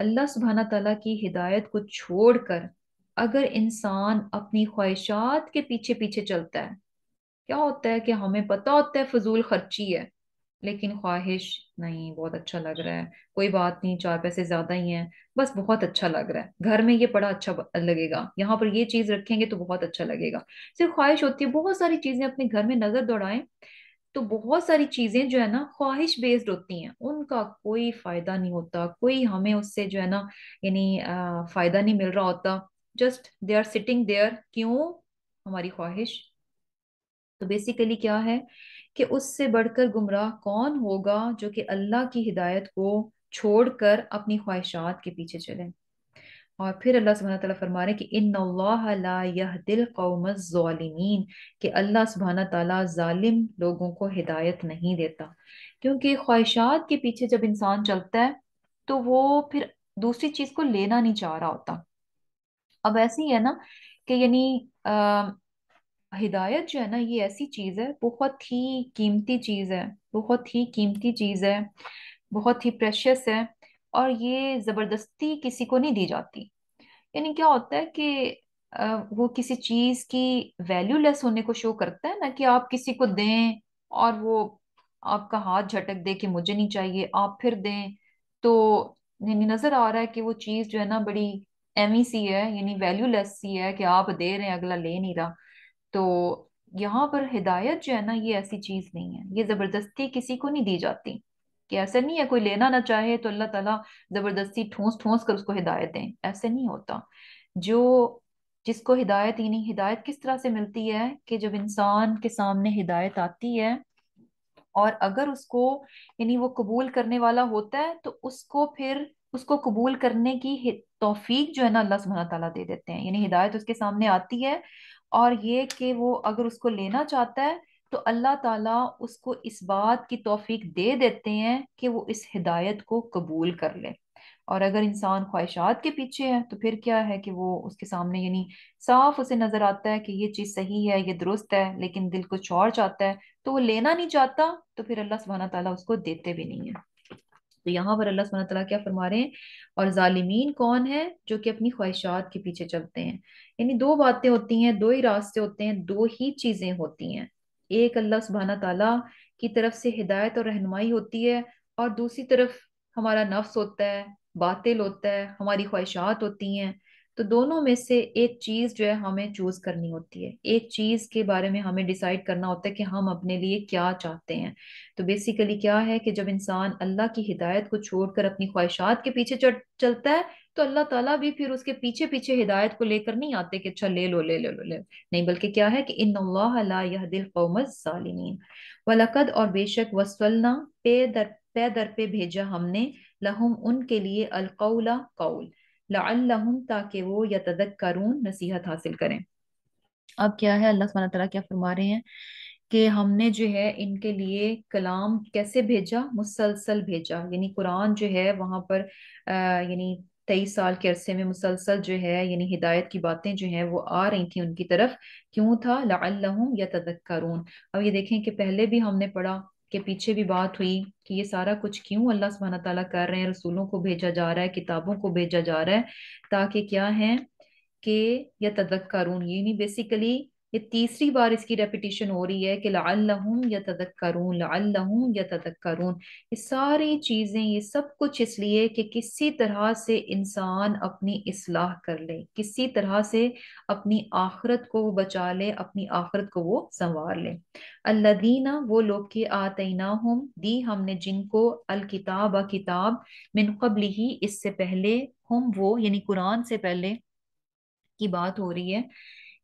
अल्लाह सुबहाना तला की हिदायत को छोड़कर अगर इंसान अपनी ख्वाहिशात के पीछे पीछे चलता है क्या होता है कि हमें पता होता है फजूल खर्ची है लेकिन ख्वाहिश नहीं बहुत अच्छा लग रहा है कोई बात नहीं चार पैसे ज्यादा ही हैं बस बहुत अच्छा लग रहा है घर में ये बड़ा अच्छा लगेगा यहाँ पर ये चीज रखेंगे तो बहुत अच्छा लगेगा सिर्फ ख्वाहिश होती है बहुत सारी चीजें अपने घर में नजर दौड़ाएं तो बहुत सारी चीजें जो है ना ख्वाहिश बेस्ड होती हैं उनका कोई फायदा नहीं होता कोई हमें उससे जो है ना यानी फायदा नहीं मिल रहा होता just they are sitting there क्यों हमारी ख्वाहिश तो बेसिकली क्या है कि उससे बढ़कर गुमराह कौन होगा जो कि अल्लाह की हिदायत को छोड़कर अपनी ख्वाहिशात के पीछे चले और फिर अल्लाह सुबहाना तला फरमा रहे कि इन दिल यहदिल कौमज़ालिमीन अल्लाह सुबहाना तला ालिम लोगों को हिदायत नहीं देता क्योंकि ख्वाहिशात के पीछे जब इंसान चलता है तो वो फिर दूसरी चीज़ को लेना नहीं चाह रहा होता अब ऐसे ही है ना कि यानी आ, हिदायत जो है ना ये ऐसी चीज़ है बहुत ही कीमती चीज़ है बहुत ही कीमती चीज़ है बहुत ही प्रेशियस है और ये जबरदस्ती किसी को नहीं दी जाती यानी क्या होता है कि वो किसी चीज की वैल्यू लेस होने को शो करता है ना कि आप किसी को दें और वो आपका हाथ झटक दे कि मुझे नहीं चाहिए आप फिर दें तो यानी नजर आ रहा है कि वो चीज जो है ना बड़ी एमी सी है यानी लेस सी है कि आप दे रहे हैं अगला ले नहीं रहा तो यहाँ पर हिदायत जो है ना ये ऐसी चीज नहीं है ये जबरदस्ती किसी को नहीं दी जाती कि ऐसा नहीं है कोई लेना ना चाहे तो अल्लाह ताला जबरदस्ती ठूस ठूस कर उसको हिदायत दें ऐसे नहीं होता जो जिसको हिदायत नहीं हिदायत किस तरह से मिलती है कि जब इंसान के सामने हिदायत आती है और अगर उसको यानी वो कबूल करने वाला होता है तो उसको फिर उसको कबूल करने की तोफीक जो है ना अल्लाह सुबहाना ताला दे देते हैं यानी हिदायत उसके सामने आती है और ये कि वो अगर उसको लेना चाहता है तो अल्लाह ताला उसको इस बात की तोफीक दे देते हैं कि वो इस हिदायत को कबूल कर ले और अगर इंसान ख्वाहिशात के पीछे है तो फिर क्या है कि वो उसके सामने यानी साफ उसे नजर आता है कि ये चीज सही है ये दुरुस्त है लेकिन दिल कुछ और चाहता है तो वो लेना नहीं चाहता तो फिर अल्लाह सुबहाना तला उसको देते भी नहीं है तो यहाँ पर अल्लाह सुबहाना तला क्या फरमा रहे हैं और जालिमीन कौन है जो कि अपनी ख्वाहिशात के पीछे चलते हैं यानी दो बातें होती हैं दो ही रास्ते होते हैं दो ही चीजें होती हैं एक अल्लाह सुबहाना तला की तरफ से हिदायत और रहनमाई होती है और दूसरी तरफ हमारा नफ्स होता है बातिल होता है हमारी ख्वाहिशात होती हैं तो दोनों में से एक चीज़ जो है हमें चूज़ करनी होती है एक चीज़ के बारे में हमें डिसाइड करना होता है कि हम अपने लिए क्या चाहते हैं तो बेसिकली क्या है कि जब इंसान अल्लाह की हिदायत को छोड़कर अपनी ख्वाहिशात के पीछे चलता है तो अल्लाह ताला भी फिर उसके पीछे पीछे हिदायत को लेकर नहीं आते कि अच्छा ले लो ले लो ले नहीं बल्कि क्या है कि इन यह दिल कौमजालिन वलकद और बेशक वसलना पे दर पे दर पे भेजा हमने लहुम उनके लिए अलकौला कौल लाहुम ताकि वो या तदक तदक्करून नसीहत हासिल करें अब क्या है अल्लाह सुबहाना तला क्या फरमा रहे हैं कि हमने जो है इनके लिए कलाम कैसे भेजा मुसलसल भेजा यानी कुरान जो है वहाँ पर यानी तेईस साल के अरसे में मुसलसल जो है यानी हिदायत की बातें जो हैं वो आ रही थी उनकी तरफ क्यों था लाम या तदक्करून अब ये देखें कि पहले भी हमने पढ़ा के पीछे भी बात हुई कि ये सारा कुछ क्यों अल्लाह सुबहाना तआला कर रहे हैं रसूलों को भेजा जा रहा है किताबों को भेजा जा रहा है ताकि क्या है कि या तदक्करून यानी बेसिकली ये तीसरी बार इसकी रेपिटेशन हो रही है कि लाल्लहुम या तदक करून लाल्लहुम या तदक करूँ ये सारी चीज़ें ये सब कुछ इसलिए कि किसी तरह से इंसान अपनी इसलाह कर ले किसी तरह से अपनी आखरत को बचा ले अपनी आखरत को वो संवार ले अल्लादीना वो लोग के आतना हम दी हमने जिनको अलकिताब किताब मिन कबली ही इससे पहले हम वो यानी कुरान से पहले की बात हो रही है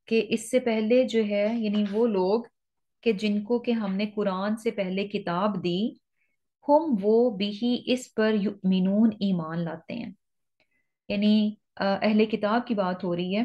कि इससे पहले जो है यानी वो लोग कि जिनको के हमने कुरान से पहले किताब दी हम वो भी इस पर मिनून ईमान लाते हैं यानी अहले किताब की बात हो रही है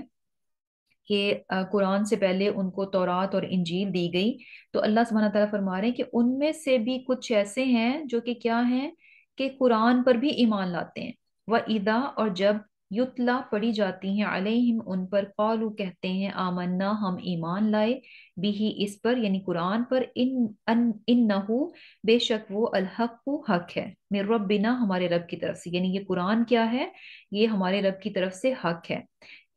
कि कुरान से पहले उनको तौरात और इंजील दी गई तो अल्लाह सुबहाना तला फरमा रहे हैं कि उनमें से भी कुछ ऐसे हैं जो कि क्या हैं कि कुरान पर भी ईमान लाते हैं व ईदा और जब युतला पड़ी जाती हैं अलैहिम उन पर कौलू कहते हैं आमन्ना हम ईमान लाए बिही इस पर यानी कुरान पर इन इन नहू बेशक वो अलहक हक है मेर बिना हमारे रब की तरफ से यानी ये कुरान क्या है ये हमारे रब की तरफ से हक है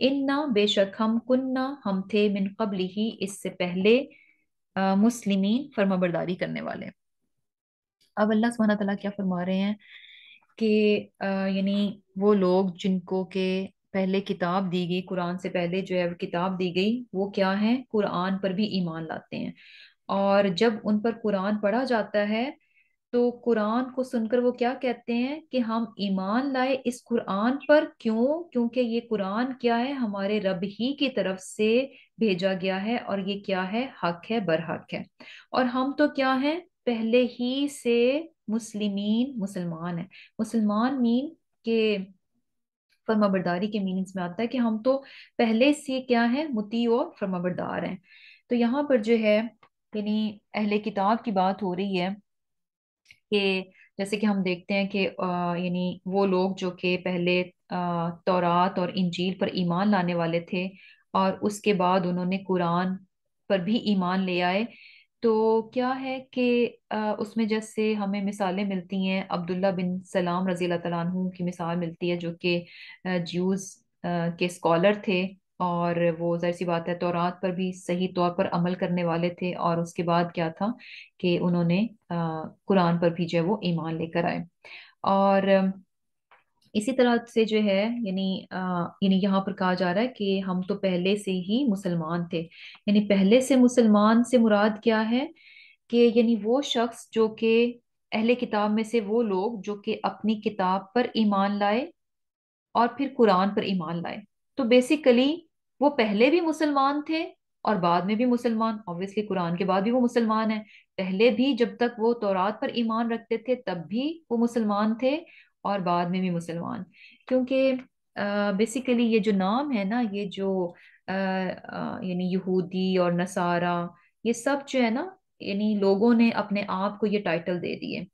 इन्ना बेशक हम कुन्ना हम थे मिन कबल ही इससे पहले मुस्लिम फर्माबरदारी करने वाले अब अल्लाह सुबहाना तला क्या फरमा रहे हैं कि यानी वो लोग जिनको के पहले किताब दी गई कुरान से पहले जो है किताब दी गई वो क्या है कुरान पर भी ईमान लाते हैं और जब उन पर कुरान पढ़ा जाता है तो कुरान को सुनकर वो क्या कहते हैं कि हम ईमान लाए इस कुरान पर क्यों क्योंकि ये कुरान क्या है हमारे रब ही की तरफ से भेजा गया है और ये क्या है हक है बरहक है और हम तो क्या है पहले ही से मुस्लिमीन मुसलमान है मुसलमान मीन के फर्माबरदारी के मीनिंग्स में आता है कि हम तो पहले से क्या है मुती और फर्माबरदार हैं तो यहाँ पर जो है यानी अहले किताब की बात हो रही है कि जैसे कि हम देखते हैं कि यानी वो लोग जो कि पहले तौरात और इंजील पर ईमान लाने वाले थे और उसके बाद उन्होंने कुरान पर भी ईमान ले आए तो क्या है कि उसमें जैसे हमें मिसालें मिलती हैं अब्दुल्ला बिन सलाम रजी तु की मिसाल मिलती है जो कि ज्यूज के स्कॉलर थे और वो जहर सी बात है रात पर भी सही तौर पर अमल करने वाले थे और उसके बाद क्या था कि उन्होंने कुरान पर भी जो है वो ईमान लेकर आए और इसी तरह से जो है यानी यानी यहाँ पर कहा जा रहा है कि हम तो पहले से ही मुसलमान थे यानी पहले से मुसलमान से मुराद क्या है कि यानी वो शख्स जो कि अहले किताब में से वो लोग जो कि अपनी किताब पर ईमान लाए और फिर कुरान पर ईमान लाए तो बेसिकली वो पहले भी मुसलमान थे और बाद में भी मुसलमान ऑब्वियसली कुरान के बाद भी वो मुसलमान है पहले भी जब तक वो तौरात पर ईमान रखते थे तब भी वो मुसलमान थे और बाद में भी मुसलमान क्योंकि बेसिकली ये जो नाम है ना ये जो यानी यहूदी और नसारा ये सब जो है ना यानी लोगों ने अपने आप को ये टाइटल दे दिए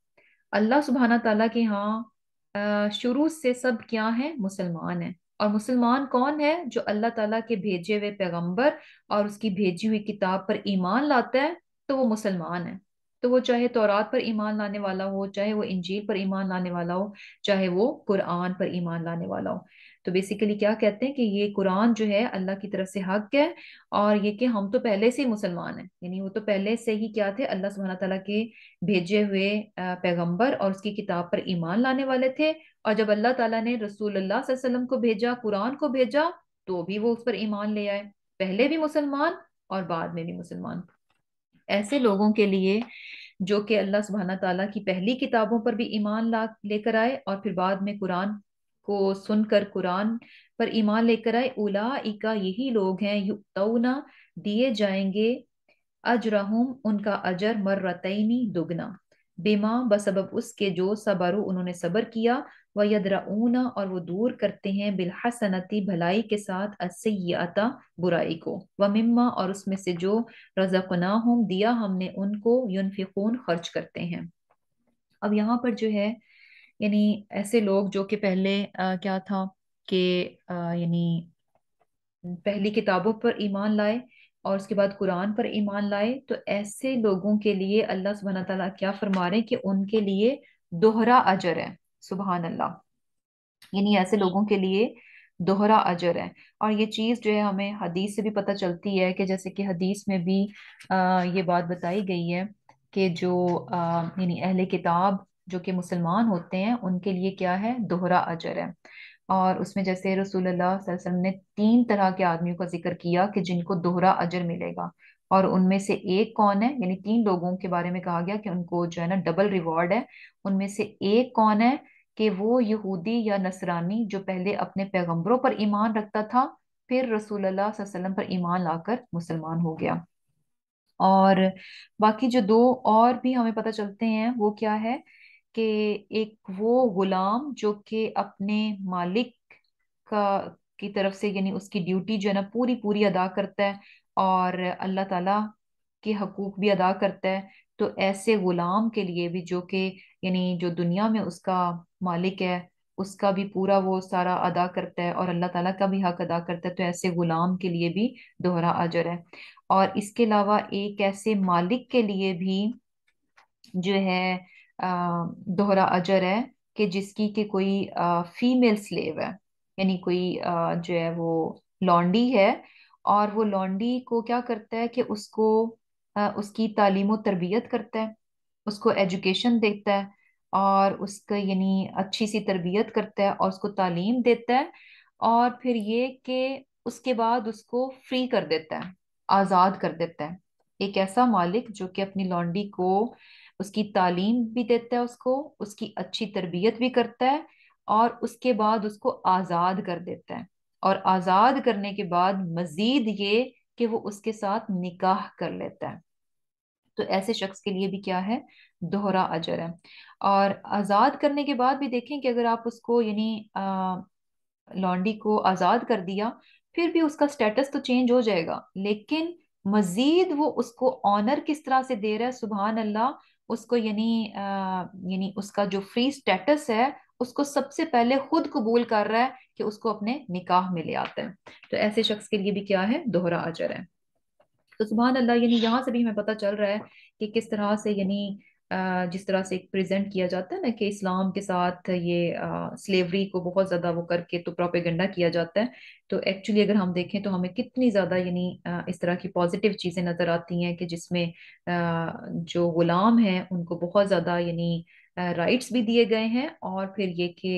अल्लाह सुबहाना तला के यहाँ शुरू से सब क्या है मुसलमान है और मुसलमान कौन है जो अल्लाह ताला के भेजे हुए पैगंबर और उसकी भेजी हुई किताब पर ईमान लाता है तो वो मुसलमान है तो वो चाहे तौरात पर ईमान लाने वाला हो चाहे वो इंजील पर ईमान लाने वाला हो चाहे वो कुरान पर ईमान लाने वाला हो तो बेसिकली क्या कहते हैं कि ये कुरान जो है अल्लाह की तरफ से हक है और ये कि हम तो पहले से ही मुसलमान हैं यानी वो तो पहले से ही क्या थे अल्लाह सुबहाना तला के भेजे हुए पैगंबर और उसकी किताब पर ईमान लाने वाले थे और जब अल्लाह तला ने रसूल अल्लाह को भेजा कुरान को भेजा तो भी वो उस पर ईमान ले आए पहले भी मुसलमान और बाद में भी मुसलमान ऐसे लोगों के लिए जो कि अल्लाह सुबहाना तला की पहली किताबों पर भी ईमान ला लेकर आए और फिर बाद में कुरान को सुनकर कुरान पर ईमान लेकर आए उला इका यही लोग हैं युतना दिए जाएंगे अजरहुम उनका अजर मर्रतनी दुगना बेमा बसब उसके जो सबरु उन्होंने सबर किया व यदराऊना और वो दूर करते हैं बिलहसनती भलाई के साथ असयता बुराई को व मम्मा और उसमें से जो रजकना हम दिया हमने उनको यूनफिकून खर्च करते हैं अब यहाँ पर जो है यानी ऐसे लोग जो कि पहले आ, क्या था कि यानी पहली किताबों पर ईमान लाए और उसके बाद कुरान पर ईमान लाए तो ऐसे लोगों के लिए अल्लाह सुबहाना तला क्या फरमा रहे हैं कि उनके लिए दोहरा अजर है सुबहान अल्लाह यानी ऐसे लोगों के लिए दोहरा अजर है और ये चीज़ जो है हमें हदीस से भी पता चलती है कि जैसे कि हदीस में भी आ, ये बात बताई गई है कि जो यानी अहले किताब जो कि मुसलमान होते हैं उनके लिए क्या है दोहरा अजर है और उसमें जैसे रसूल ने तीन तरह के आदमियों का जिक्र किया कि जिनको दोहरा अजर मिलेगा और उनमें से एक कौन है यानी तीन लोगों के बारे में कहा गया कि उनको जो है ना डबल रिवॉर्ड है उनमें से एक कौन है कि वो यहूदी या नसरानी जो पहले अपने पैगंबरों पर ईमान रखता था फिर रसूल अल्लाह पर ईमान लाकर मुसलमान हो गया और बाकी जो दो और भी हमें पता चलते हैं वो क्या है कि एक वो गुलाम जो कि अपने मालिक का की तरफ से यानी उसकी ड्यूटी जो है ना पूरी पूरी अदा करता है और अल्लाह ताला के हकूक भी अदा करता है तो ऐसे गुलाम के लिए भी जो कि यानी जो दुनिया में उसका मालिक है उसका भी पूरा वो सारा अदा करता है और अल्लाह ताला का भी हक अदा करता है तो ऐसे गुलाम के लिए भी दोहरा अजर है और इसके अलावा एक ऐसे मालिक के लिए भी जो है दोहरा अजर है कि जिसकी के कोई फीमेल स्लेव है यानी कोई जो है वो लॉन्डी है और वो लॉन्डी को क्या करता है कि उसको उसकी तालीम तरबियत करता है उसको एजुकेशन देता है और उसका यानी अच्छी सी तरबियत करता है और उसको तालीम देता है और फिर ये कि उसके बाद उसको फ्री कर देता है आज़ाद कर देता है एक ऐसा मालिक जो कि अपनी लॉन्डी को उसकी तालीम भी देता है उसको उसकी अच्छी तरबियत भी करता है और उसके बाद उसको आज़ाद कर देता है और आज़ाद करने के बाद मज़ीद ये कि वो उसके साथ निकाह कर लेता है तो ऐसे शख्स के लिए भी क्या है दोहरा अजर है और आज़ाद करने के बाद भी देखें कि अगर आप उसको यानी लॉन्डी को आज़ाद कर दिया फिर भी उसका स्टेटस तो चेंज हो जाएगा लेकिन मजीद वो उसको ऑनर किस तरह से दे रहा है सुबह अल्लाह उसको यानी यानी उसका जो फ्री स्टेटस है उसको सबसे पहले खुद कबूल कर रहा है कि उसको अपने निकाह में ले आता है तो ऐसे शख्स के लिए भी क्या है दोहरा अजर है तो सुबह अल्लाह यानी यहाँ से भी हमें पता चल रहा है कि किस तरह से यानी जिस तरह से एक प्रेजेंट किया जाता है ना कि इस्लाम के साथ ये स्लेवरी को बहुत ज़्यादा वो करके तो प्रोपेगेंडा किया जाता है तो एक्चुअली अगर हम देखें तो हमें कितनी ज़्यादा यानी इस तरह की पॉजिटिव चीज़ें नज़र आती हैं कि जिसमें जो ग़ुलाम हैं उनको बहुत ज़्यादा यानी राइट्स भी दिए गए हैं और फिर ये कि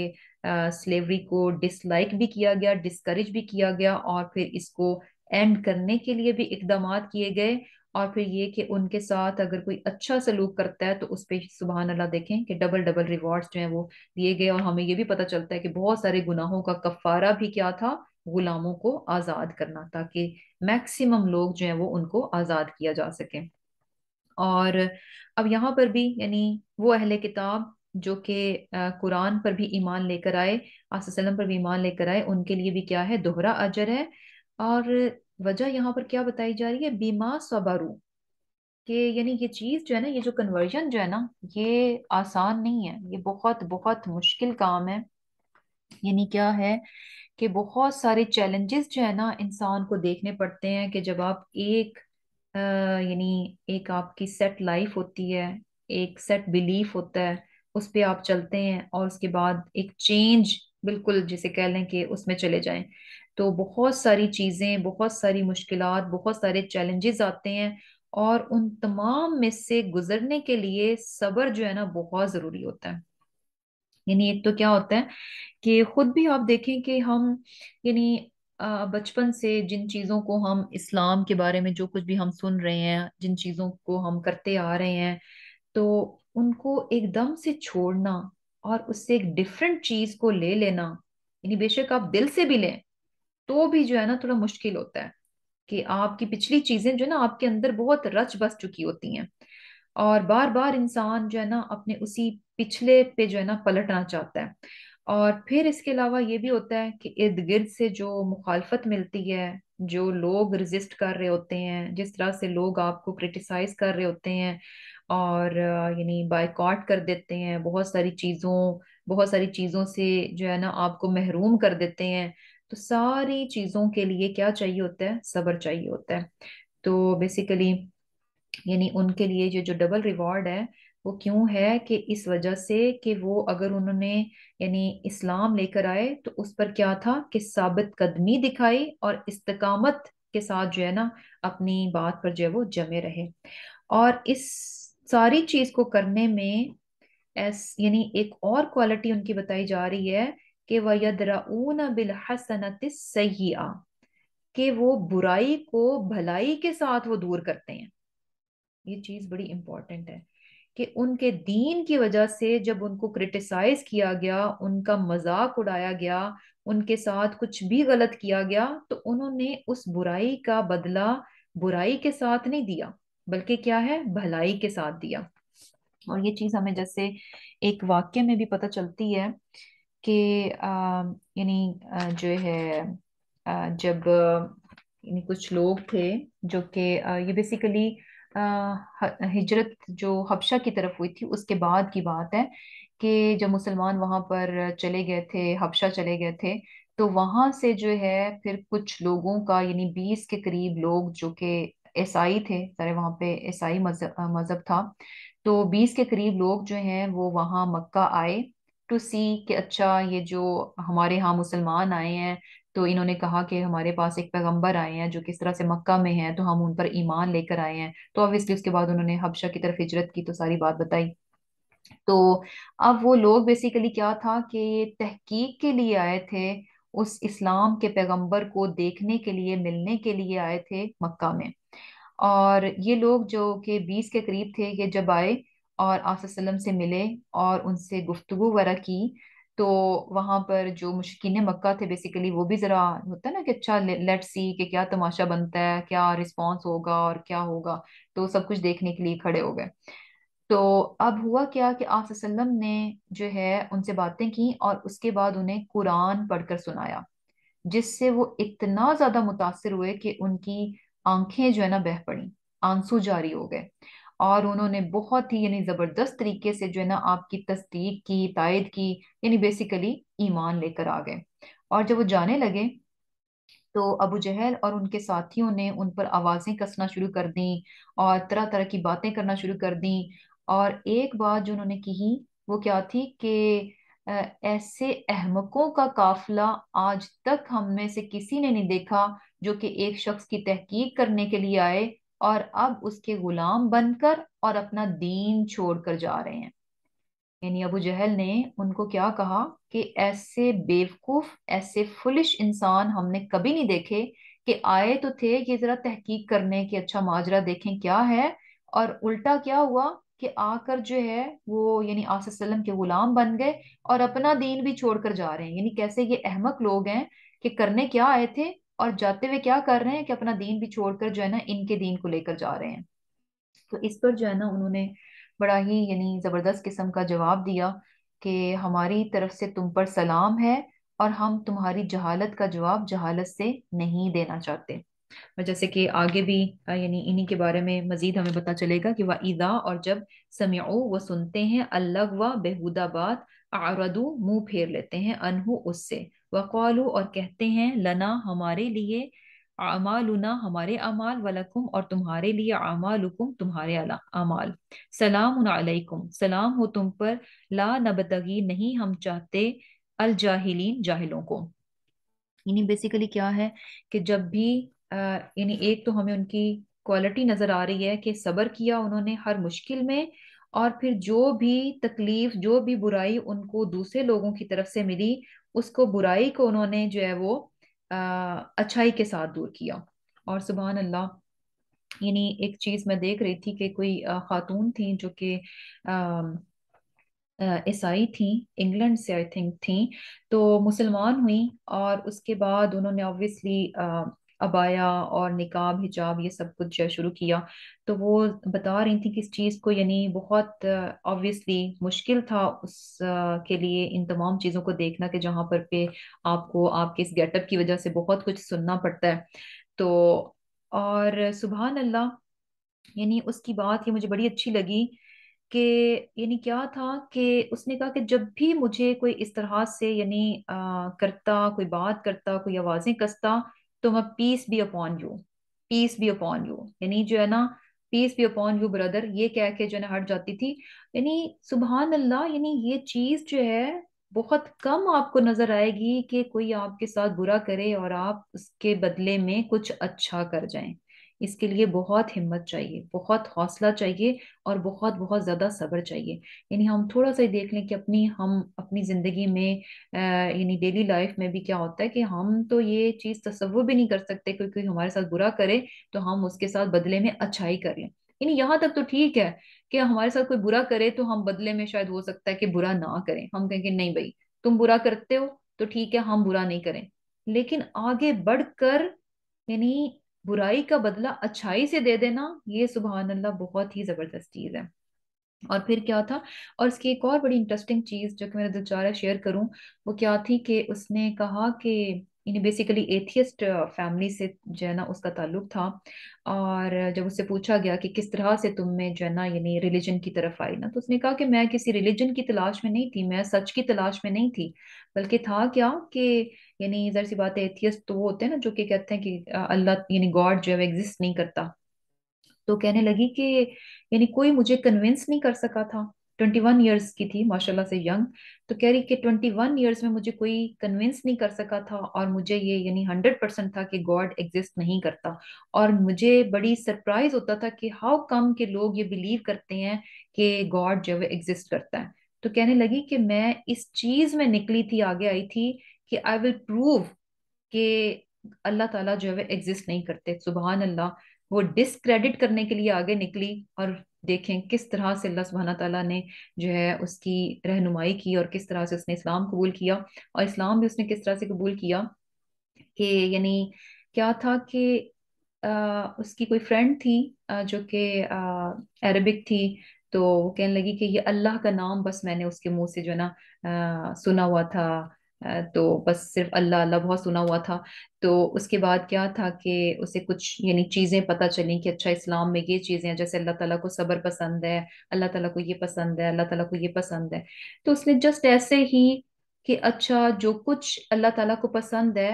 स्लेवरी को डिसलाइक भी किया गया डिस्करेज भी किया गया और फिर इसको एंड करने के लिए भी इकदाम किए गए और फिर ये कि उनके साथ अगर कोई अच्छा सलूक करता है तो उस पर सुबह अल्लाह देखें कि डबल डबल रिवॉर्ड्स जो है वो दिए गए और हमें ये भी पता चलता है कि बहुत सारे गुनाहों का कफारा भी क्या था गुलामों को आज़ाद करना ताकि मैक्सिमम लोग जो है वो उनको आज़ाद किया जा सके और अब यहाँ पर भी यानी वो अहले किताब जो कि कुरान पर भी ईमान लेकर आए आसलम पर भी ईमान लेकर आए उनके लिए भी क्या है दोहरा अजर है और वजह यहाँ पर क्या बताई जा रही है बीमा सबरू के यानी ये चीज़ जो है ना ये जो कन्वर्जन जो है ना ये आसान नहीं है ये बहुत बहुत मुश्किल काम है यानी क्या है कि बहुत सारे चैलेंजेस जो है ना इंसान को देखने पड़ते हैं कि जब आप एक यानी एक आपकी सेट लाइफ होती है एक सेट बिलीफ होता है उस पर आप चलते हैं और उसके बाद एक चेंज बिल्कुल जिसे कह लें कि उसमें चले जाएं तो बहुत सारी चीज़ें बहुत सारी मुश्किल बहुत सारे चैलेंजेस आते हैं और उन तमाम में से गुजरने के लिए सब्र जो है ना बहुत ज़रूरी होता है यानी एक तो क्या होता है कि खुद भी आप देखें कि हम यानी बचपन से जिन चीज़ों को हम इस्लाम के बारे में जो कुछ भी हम सुन रहे हैं जिन चीज़ों को हम करते आ रहे हैं तो उनको एकदम से छोड़ना और उससे एक डिफरेंट चीज़ को ले लेना यानी बेशक आप दिल से भी लें तो भी जो है ना थोड़ा मुश्किल होता है कि आपकी पिछली चीजें जो है ना आपके अंदर बहुत रच बस चुकी होती हैं और बार बार इंसान जो है ना अपने उसी पिछले पे जो है ना पलटना चाहता है और फिर इसके अलावा ये भी होता है कि इर्द गिर्द से जो मुखालफत मिलती है जो लोग रिजिस्ट कर रहे होते हैं जिस तरह से लोग आपको क्रिटिसाइज कर रहे होते हैं और यानी बाइकॉट कर देते हैं बहुत सारी चीज़ों बहुत सारी चीज़ों से जो है ना आपको महरूम कर देते हैं तो सारी चीज़ों के लिए क्या चाहिए होता है सबर चाहिए होता है तो बेसिकली यानी उनके लिए जो जो डबल रिवॉर्ड है वो क्यों है कि इस वजह से कि वो अगर उन्होंने यानी इस्लाम लेकर आए तो उस पर क्या था कि साबित कदमी दिखाई और इस्तकामत के साथ जो है ना अपनी बात पर जो है वो जमे रहे और इस सारी चीज को करने में एस यानी एक और क्वालिटी उनकी बताई जा रही है कि वह यदराऊन बिल हसनतिस सैया कि वो बुराई को भलाई के साथ वो दूर करते हैं ये चीज़ बड़ी इम्पॉर्टेंट है कि उनके दीन की वजह से जब उनको क्रिटिसाइज किया गया उनका मजाक उड़ाया गया उनके साथ कुछ भी गलत किया गया तो उन्होंने उस बुराई का बदला बुराई के साथ नहीं दिया बल्कि क्या है भलाई के साथ दिया और ये चीज़ हमें जैसे एक वाक्य में भी पता चलती है कि यानी जो है जब यानी कुछ लोग थे जो कि ये बेसिकली हिजरत जो हबशा की तरफ हुई थी उसके बाद की बात है कि जब मुसलमान वहाँ पर चले गए थे हबशा चले गए थे तो वहाँ से जो है फिर कुछ लोगों का यानी बीस के करीब लोग जो कि ईसाई थे सारे वहाँ पे ईसाई मजहब मज़, मज़हब था तो बीस के करीब लोग जो हैं वो वहाँ मक्का आए टू सी कि अच्छा ये जो हमारे यहाँ मुसलमान आए हैं तो इन्होंने कहा कि हमारे पास एक पैगंबर आए हैं जो किस तरह से मक्का में हैं तो हम उन पर ईमान लेकर आए हैं तो ऑब्वियसली उसके बाद उन्होंने हबशा की तरफ हिजरत की तो सारी बात बताई तो अब वो लोग बेसिकली क्या था कि ये तहकीक के लिए आए थे उस इस्लाम के पैगंबर को देखने के लिए मिलने के लिए आए थे मक्का में और ये लोग जो कि बीस के करीब थे ये जब आए और आसम से मिले और उनसे गुफ्तु वगैरह की तो वहाँ पर जो मुश्किन मक्का थे बेसिकली वो भी ज़रा होता है ना कि अच्छा लेट सी कि क्या तमाशा बनता है क्या रिस्पॉन्स होगा और क्या होगा तो सब कुछ देखने के लिए खड़े हो गए तो अब हुआ क्या कि आसम ने जो है उनसे बातें की और उसके बाद उन्हें कुरान पढ़कर सुनाया जिससे वो इतना ज़्यादा मुतासर हुए कि उनकी आंखें जो है ना बह पड़ी आंसू जारी हो गए और उन्होंने बहुत ही यानी ज़बरदस्त तरीके से जो है ना आपकी तस्दीक की तायद की यानी बेसिकली ईमान लेकर आ गए और जब वो जाने लगे तो अबू जहल और उनके साथियों ने उन पर आवाज़ें कसना शुरू कर दी और तरह तरह की बातें करना शुरू कर दी और एक बात जो उन्होंने की वो क्या थी कि ऐसे अहमकों का काफिला आज तक हम में से किसी ने नहीं देखा जो कि एक शख्स की तहकीक करने के लिए आए और अब उसके गुलाम बनकर और अपना दीन छोड़कर जा रहे हैं यानी अबू जहल ने उनको क्या कहा कि ऐसे बेवकूफ ऐसे फुलिश इंसान हमने कभी नहीं देखे कि आए तो थे ये जरा तहकीक करने की अच्छा माजरा देखें क्या है और उल्टा क्या हुआ कि आकर जो है वो यानी आसम के गुलाम बन गए और अपना दीन भी छोड़कर जा रहे हैं यानी कैसे ये अहमक लोग हैं कि करने क्या आए थे और जाते हुए क्या कर रहे हैं कि अपना दीन भी छोड़कर जो है ना इनके दीन को लेकर जा रहे हैं तो इस पर जो है ना उन्होंने बड़ा ही यानी जबरदस्त किस्म का जवाब दिया कि हमारी तरफ से तुम पर सलाम है और हम तुम्हारी जहालत का जवाब जहालत से नहीं देना चाहते जैसे कि आगे भी यानी इन्हीं के बारे में मजीद हमें पता चलेगा कि वह ईदा और जब समयो वो सुनते हैं अलग व बेहूदा बात आरदू मुंह फेर लेते हैं अनहू उससे वक़ालू और कहते हैं लना हमारे लिए अमालुना हमारे अमाल वलकुम और तुम्हारे लिए अमालुकुम तुम्हारे अला अमाल सलाम सलाम हो तुम पर ला नबतगी नहीं हम चाहते अल जाहिलीन जाहिलों को यानी बेसिकली क्या है कि जब भी यानी एक तो हमें उनकी क्वालिटी नज़र आ रही है कि सबर किया उन्होंने हर मुश्किल में और फिर जो भी तकलीफ जो भी बुराई उनको दूसरे लोगों की तरफ से मिली उसको बुराई को उन्होंने जो है वो अच्छाई के साथ दूर किया और सुबह अल्लाह यानी एक चीज़ मैं देख रही थी कि कोई खातून थी जो कि ईसाई थी इंग्लैंड से आई थिंक थी तो मुसलमान हुई और उसके बाद उन्होंने ऑब्वियसली अबाया और निकाब हिजाब ये सब कुछ शुरू किया तो वो बता रही थी कि इस चीज़ को यानी बहुत ऑब्वियसली मुश्किल था उस के लिए इन तमाम चीज़ों को देखना कि जहाँ पर पे आपको आपके इस गेटअप की वजह से बहुत कुछ सुनना पड़ता है तो और सुबह अल्लाह यानी उसकी बात ये मुझे बड़ी अच्छी लगी कि यानी क्या था कि उसने कहा कि जब भी मुझे कोई इस तरह से यानी करता कोई बात करता कोई आवाज़ें कसता तो मैं peace be upon you peace be upon you यानी जो है ना peace be upon you brother ये कह के जो है हट जाती थी यानी सुबहान अल्लाह यानी ये चीज जो है बहुत कम आपको नजर आएगी कि कोई आपके साथ बुरा करे और आप उसके बदले में कुछ अच्छा कर जाएं इसके लिए बहुत हिम्मत चाहिए बहुत हौसला चाहिए और बहुत बहुत ज़्यादा सब्र चाहिए यानी हम थोड़ा सा ही देख लें कि अपनी हम अपनी ज़िंदगी में यानी डेली लाइफ में भी क्या होता है कि हम तो ये चीज़ तस्वुर भी नहीं कर सकते क्योंकि हमारे साथ बुरा करे तो हम उसके साथ बदले में अच्छाई कर लें यानी यहाँ तक तो ठीक है कि हमारे साथ कोई बुरा करे तो हम बदले में शायद हो सकता है कि बुरा ना करें हम कहेंगे नहीं भाई तुम बुरा करते हो तो ठीक है हम बुरा नहीं करें लेकिन आगे बढ़कर यानी बुराई का बदला अच्छाई से दे देना ये सुबहान अल्लाह बहुत ही ज़बरदस्त चीज़ है और फिर क्या था और इसकी एक और बड़ी इंटरेस्टिंग चीज़ जो कि मेरा दिल है शेयर करूं वो क्या थी कि उसने कहा कि इन्हें बेसिकली एथियस्ट फैमिली से जो है ना उसका ताल्लुक था और जब उससे पूछा गया कि किस तरह से तुम में जो है ना यानी रिलीजन की तरफ आई ना तो उसने कहा कि मैं किसी रिलीजन की तलाश में नहीं थी मैं सच की तलाश में नहीं थी बल्कि था क्या कि यानी जर सी बात है एथियस्ट तो वो होते हैं ना जो कि कहते हैं कि अल्लाह यानी गॉड जो है एग्जिस्ट नहीं करता तो कहने लगी कि यानी कोई मुझे कन्विंस नहीं कर सका था ट्वेंटी वन ईयर्स की थी माशाल्लाह से यंग तो कह रही कि ट्वेंटी वन ईयर्स में मुझे कोई कन्विंस नहीं कर सका था और मुझे ये यानी हंड्रेड परसेंट था कि गॉड एग्जिस्ट नहीं करता और मुझे बड़ी सरप्राइज होता था कि हाउ कम के लोग ये बिलीव करते हैं कि गॉड जो है एग्जिस्ट करता है तो कहने लगी कि मैं इस चीज में निकली थी आगे आई थी कि आई विल प्रूव के अल्लाह ताला जो है वह एग्जिस्ट नहीं करते सुबह अल्लाह वो डिसक्रेडिट करने के लिए आगे निकली और देखें किस तरह से अल्लाह सुबहाना तला ने जो है उसकी रहनुमाई की और किस तरह से उसने इस्लाम कबूल किया और इस्लाम भी उसने किस तरह से कबूल किया कि यानी क्या था कि उसकी कोई फ्रेंड थी आ, जो कि अरबिक थी तो वो कहने लगी कि ये अल्लाह का नाम बस मैंने उसके मुंह से जो ना आ, सुना हुआ था तो बस सिर्फ अल्लाह अल्लाह बहुत सुना हुआ था तो उसके बाद क्या था कि उसे कुछ यानी चीज़ें पता चली कि अच्छा इस्लाम में ये चीज़ें हैं जैसे अल्लाह ताला को सब्र पसंद है अल्लाह ताला को ये पसंद है अल्लाह ताला को ये पसंद है तो उसने जस्ट ऐसे ही कि अच्छा जो कुछ अल्लाह ताला को पसंद है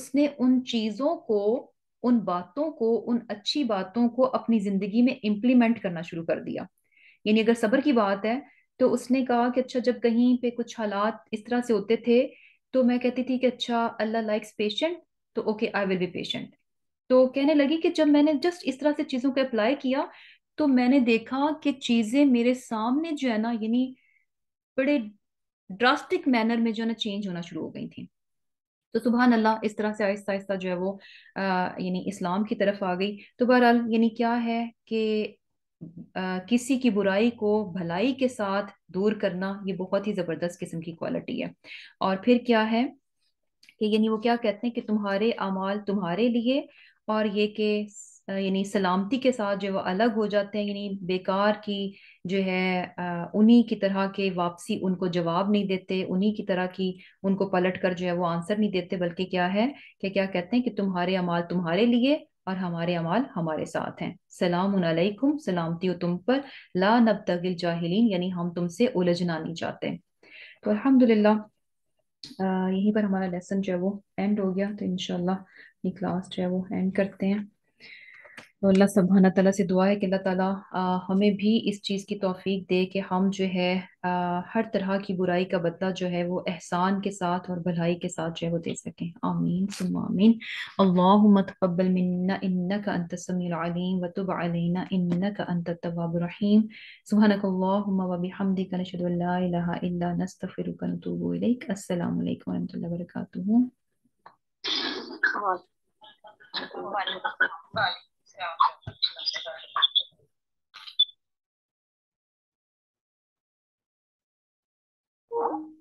उसने उन चीज़ों को उन बातों को उन अच्छी बातों को अपनी ज़िंदगी में इम्प्लीमेंट करना शुरू कर दिया यानी अगर सब्र की बात है तो उसने कहा कि अच्छा जब कहीं पे कुछ हालात इस तरह से होते थे तो मैं कहती थी कि अच्छा अल्लाह लाइक्स पेशेंट तो okay I will be patient तो कहने लगी कि जब मैंने जस्ट इस तरह से चीज़ों को अप्लाई किया तो मैंने देखा कि चीज़ें मेरे सामने जो है ना यानी बड़े ड्रास्टिक मैनर में जो है ना चेंज होना शुरू हो गई थी तो सुबह अल्लाह इस तरह से आहिस्ता आहिस्ता जो है वो यानी इस्लाम की तरफ आ गई तो बहरहाल यानी क्या है कि किसी की बुराई को भलाई के साथ दूर करना ये बहुत ही ज़बरदस्त किस्म की क्वालिटी है और फिर क्या है कि यानी वो क्या कहते हैं कि तुम्हारे अमाल तुम्हारे लिए और ये के यानी सलामती के साथ जो वो अलग हो जाते हैं यानी बेकार की जो है उन्हीं की तरह के वापसी उनको जवाब नहीं देते उन्हीं की तरह की उनको पलट कर जो है वो आंसर नहीं देते बल्कि क्या है कि क्या कहते हैं कि तुम्हारे अमाल तुम्हारे लिए और हमारे अमाल हमारे साथ हैं सलामकुम सलामती हो तुम पर ला नब तगिल जाहिलीन यानी हम तुमसे उलझना नहीं चाहते तो अलहमदिल्ला यहीं पर हमारा लेसन जो है वो एंड हो गया तो इनशाला क्लास जो है वो एंड करते हैं तो अल्लाह सुबहाना तला से दुआ है कि अल्लाह ताला आ, हमें भी इस चीज़ की तोफ़ी दे कि हम जो है आ, हर तरह की बुराई का बदला जो है वो एहसान के साथ और भलाई के साथ जो है वो दे सकें आमीन सुम आमीन अल्लाहुम्मतक़ब्बल मिन्ना इन्नक अंत समीम व तुब अलैना अंत तवाबुररहीम सुबहानक अल्लाहुम्मा व बिहमदिक Bye. Thank you.